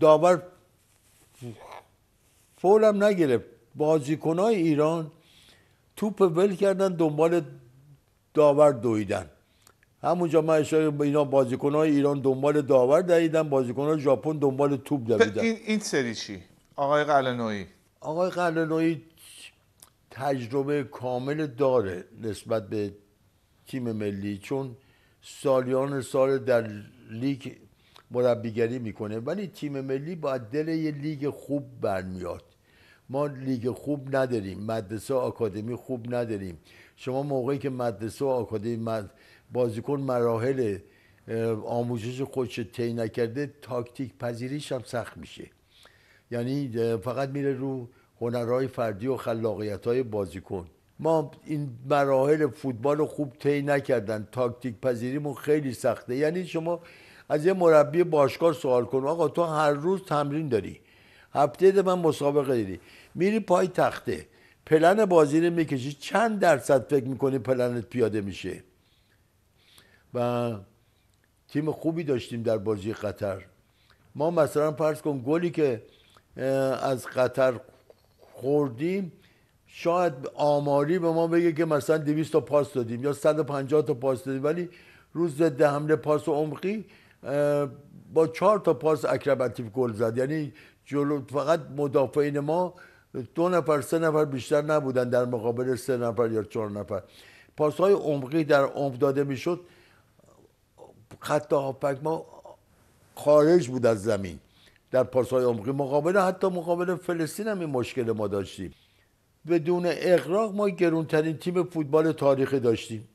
داور فولم نگرفت بازیکنهای ایران توپ ول کردن دنبال داور دویدن همونجا من اشاره اینا های ایران دنبال داور دویدن بازیکن‌های ژاپن دنبال توپ دویدن این این سری چی آقای قلنوی آقای قلنوی تجربه کامل داره نسبت به تیم ملی چون سالیان سال در لیگ مربیگری میکنه ولی تیم ملی با دل یه لیگ خوب برمیاد ما لیگ خوب نداریم مدرسه آکادمی خوب نداریم شما موقعی که مدرسه و آکادمی بازیکن مراحل آموزش خودش طی نکرده تاکتیک پذیریش هم سخت میشه یعنی فقط میره رو هنرهای فردی و خلاقیت های بازیکن ما این مراحل فوتبال رو خوب طی نکردن تاکتیک پذیریمون خیلی سخته یعنی شما از یه مربی باشگاه سوال کن آقا تو هر روز تمرین داری هفته ده من مسابقه داری میری پای تخته پلن بازی رو میکشی چند درصد فکر میکنی پلنت پیاده میشه و تیم خوبی داشتیم در بازی قطر ما مثلا پرس کن گلی که از قطر خوردیم شاید آماری به ما بگه که مثلا 200 تا پاس دادیم یا 150 تا پاس دادیم ولی روز ضد حمله پاس عمقی با 4 تا پاس اکربتیف گل زد یعنی جلو فقط مدافعین ما دو نفر سه نفر بیشتر نبودن در مقابل سه نفر یا چهار نفر های عمقی در عمق داده میشد خط ما خارج بود از زمین در پاسهای عمقی مقابل حتی مقابل فلسطین هم این مشکل ما داشتیم بدون اقراق ما گرونترین تیم فوتبال تاریخی داشتیم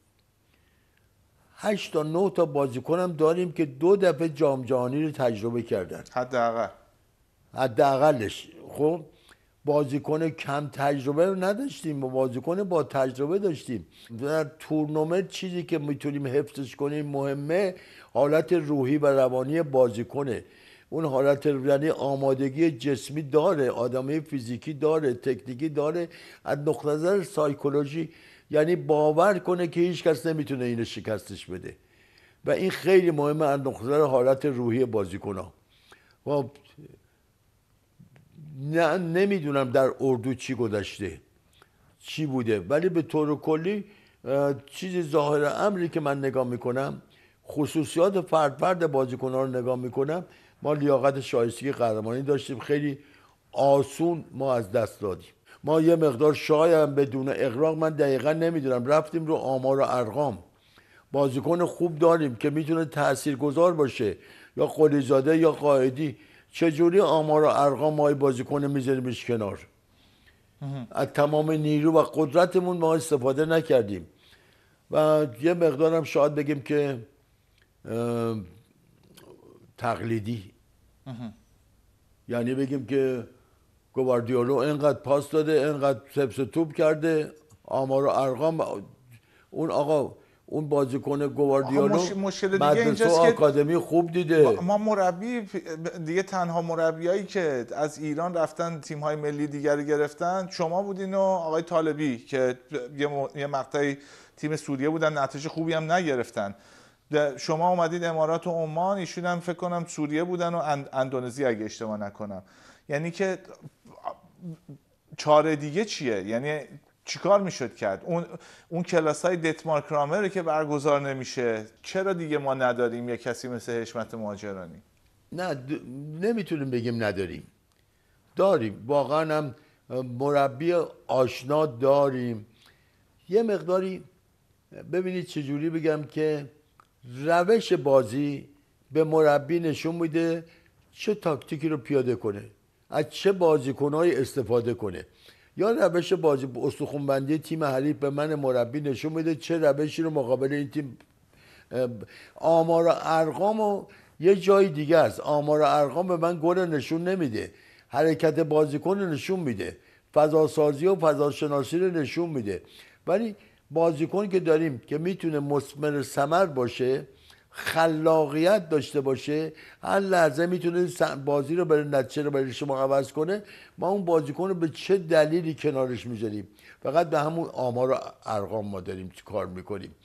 هشت تا 9 تا بازیکنم داریم که دو دفعه جام جهانی رو تجربه کردن حداقل حداقلش خب بازیکن کم تجربه رو نداشتیم و بازیکن با تجربه داشتیم در تورنمنت چیزی که میتونیم حفظش کنیم مهمه حالت روحی و روانی کنه اون حالت یعنی آمادگی جسمی داره آدمی فیزیکی داره تکنیکی داره از نقطه نظر سایکولوژی یعنی باور کنه که هیچ کس نمیتونه اینو شکستش بده و این خیلی مهمه از نقطه نظر حالت روحی ها و خب، نه نمیدونم در اردو چی گذشته چی بوده ولی به طور کلی چیز ظاهر امری که من نگاه میکنم خصوصیات فرد فرد ها رو نگاه میکنم ما لیاقت شایستگی قهرمانی داشتیم خیلی آسون ما از دست دادیم ما یه مقدار شایم بدون اقراق من دقیقا نمیدونم رفتیم رو آمار و ارقام بازیکن خوب داریم که میتونه تاثیرگذار باشه یا قلیزاده یا قاعدی چجوری آمار و ارقام ما بازیکن میذاریمش کنار از تمام نیرو و قدرتمون ما استفاده نکردیم و یه مقدارم شاید بگیم که تقلیدی یعنی بگیم که گواردیولو اینقدر پاس داده اینقدر سپس توپ کرده آمار و ارقام اون آقا اون بازیکن گواردیولو مدرسه و آکادمی خوب دیده ما مربی دیگه تنها مربیایی که از ایران رفتن تیم های ملی دیگری گرفتن شما بودین و آقای طالبی که یه, م... مقطعی تیم سوریه بودن نتیجه خوبی هم نگرفتن شما اومدید امارات و عمان ایشون هم فکر کنم سوریه بودن و اندونزی اگه اشتباه نکنم یعنی که چاره دیگه چیه یعنی چیکار میشد کرد اون اون کلاس های رامر که برگزار نمیشه چرا دیگه ما نداریم یه کسی مثل حشمت ماجرانی نه نمیتونیم بگیم نداریم داریم واقعا هم مربی آشنا داریم یه مقداری ببینید چجوری بگم که روش بازی به مربی نشون میده چه تاکتیکی رو پیاده کنه از چه بازیکنهایی استفاده کنه یا روش بازی استخونبندی تیم حریف به من مربی نشون میده چه روشی رو مقابل این تیم آمار و ارقام و یه جای دیگه است آمار و ارقام به من گل نشون نمیده حرکت بازیکن رو نشون میده فضا سازی و فضا شناسی رو نشون میده ولی بازیکن که داریم که میتونه مسمر سمر باشه خلاقیت داشته باشه هر لحظه میتونه بازی رو برای نتیجه رو برای شما عوض کنه ما اون بازیکن رو به چه دلیلی کنارش میذاریم فقط به همون آمار و ارقام ما داریم کار میکنیم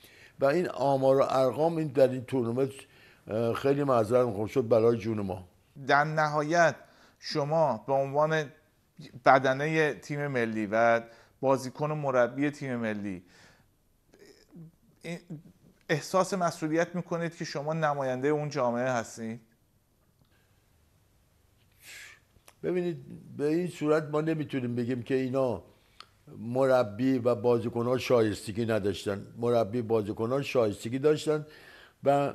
و این آمار و ارقام این در این تورنمنت خیلی معذرت میخوام شد برای جون ما در نهایت شما به عنوان بدنه تیم ملی و بازیکن و مربی تیم ملی احساس مسئولیت میکنید که شما نماینده اون جامعه هستید ببینید به این صورت ما نمیتونیم بگیم که اینا مربی و بازیکنان شایستگی نداشتن مربی بازیکنان شایستگی داشتن و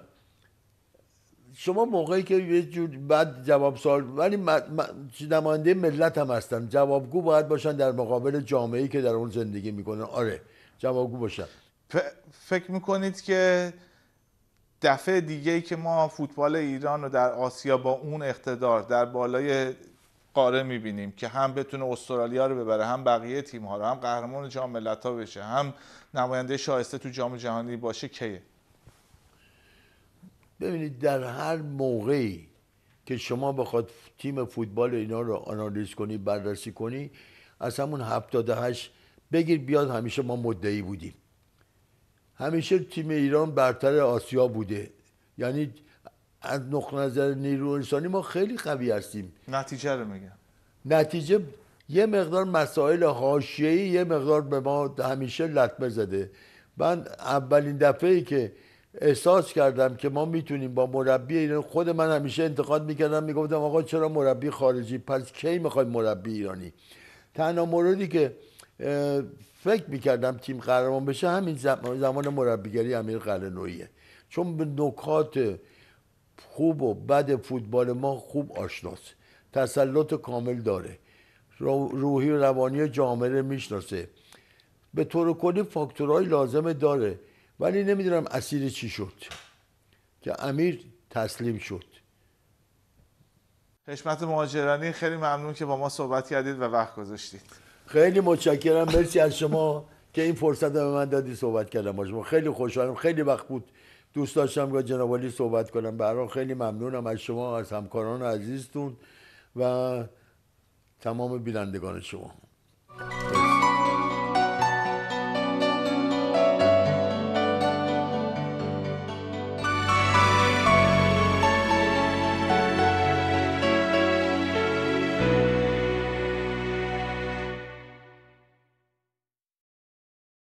شما موقعی که یه جور بعد جواب سوال ولی نماینده ملت هم هستن جوابگو باید باشن در مقابل جامعه که در اون زندگی میکنن آره جوابگو باشن فکر میکنید که دفعه دیگه ای که ما فوتبال ایران رو در آسیا با اون اقتدار در بالای قاره میبینیم که هم بتونه استرالیا رو ببره هم بقیه تیم ها رو هم قهرمان جام ملت ها بشه هم نماینده شایسته تو جام جهانی باشه کیه ببینید در هر موقعی که شما بخواد تیم فوتبال اینا رو آنالیز کنی بررسی کنی از همون هشت بگیر بیاد همیشه ما مدعی بودیم همیشه تیم ایران برتر آسیا بوده یعنی از نقطه نظر نیرو انسانی ما خیلی قوی هستیم نتیجه رو میگم نتیجه یه مقدار مسائل حاشیه‌ای یه مقدار به ما همیشه لطمه زده من اولین دفعه ای که احساس کردم که ما میتونیم با مربی ایران خود من همیشه انتقاد میکردم میگفتم آقا چرا مربی خارجی پس کی میخوای مربی ایرانی تنها موردی که فکر میکردم تیم قهرمان بشه همین زمان مربیگری امیر قلنویه چون به نکات خوب و بد فوتبال ما خوب آشناست تسلط کامل داره روحی و روانی جامعه میشناسه به طور کلی فاکتورهای لازمه داره ولی نمیدونم اسیر چی شد که امیر تسلیم شد حشمت مهاجرانی خیلی ممنون که با ما صحبت کردید و وقت گذاشتید خیلی متشکرم مرسی از شما که این فرصت به من دادی صحبت کردم با شما خیلی خوشحالم خیلی وقت بود دوست داشتم با جناب صحبت کنم برای خیلی ممنونم از شما از همکاران عزیزتون و تمام بینندگان شما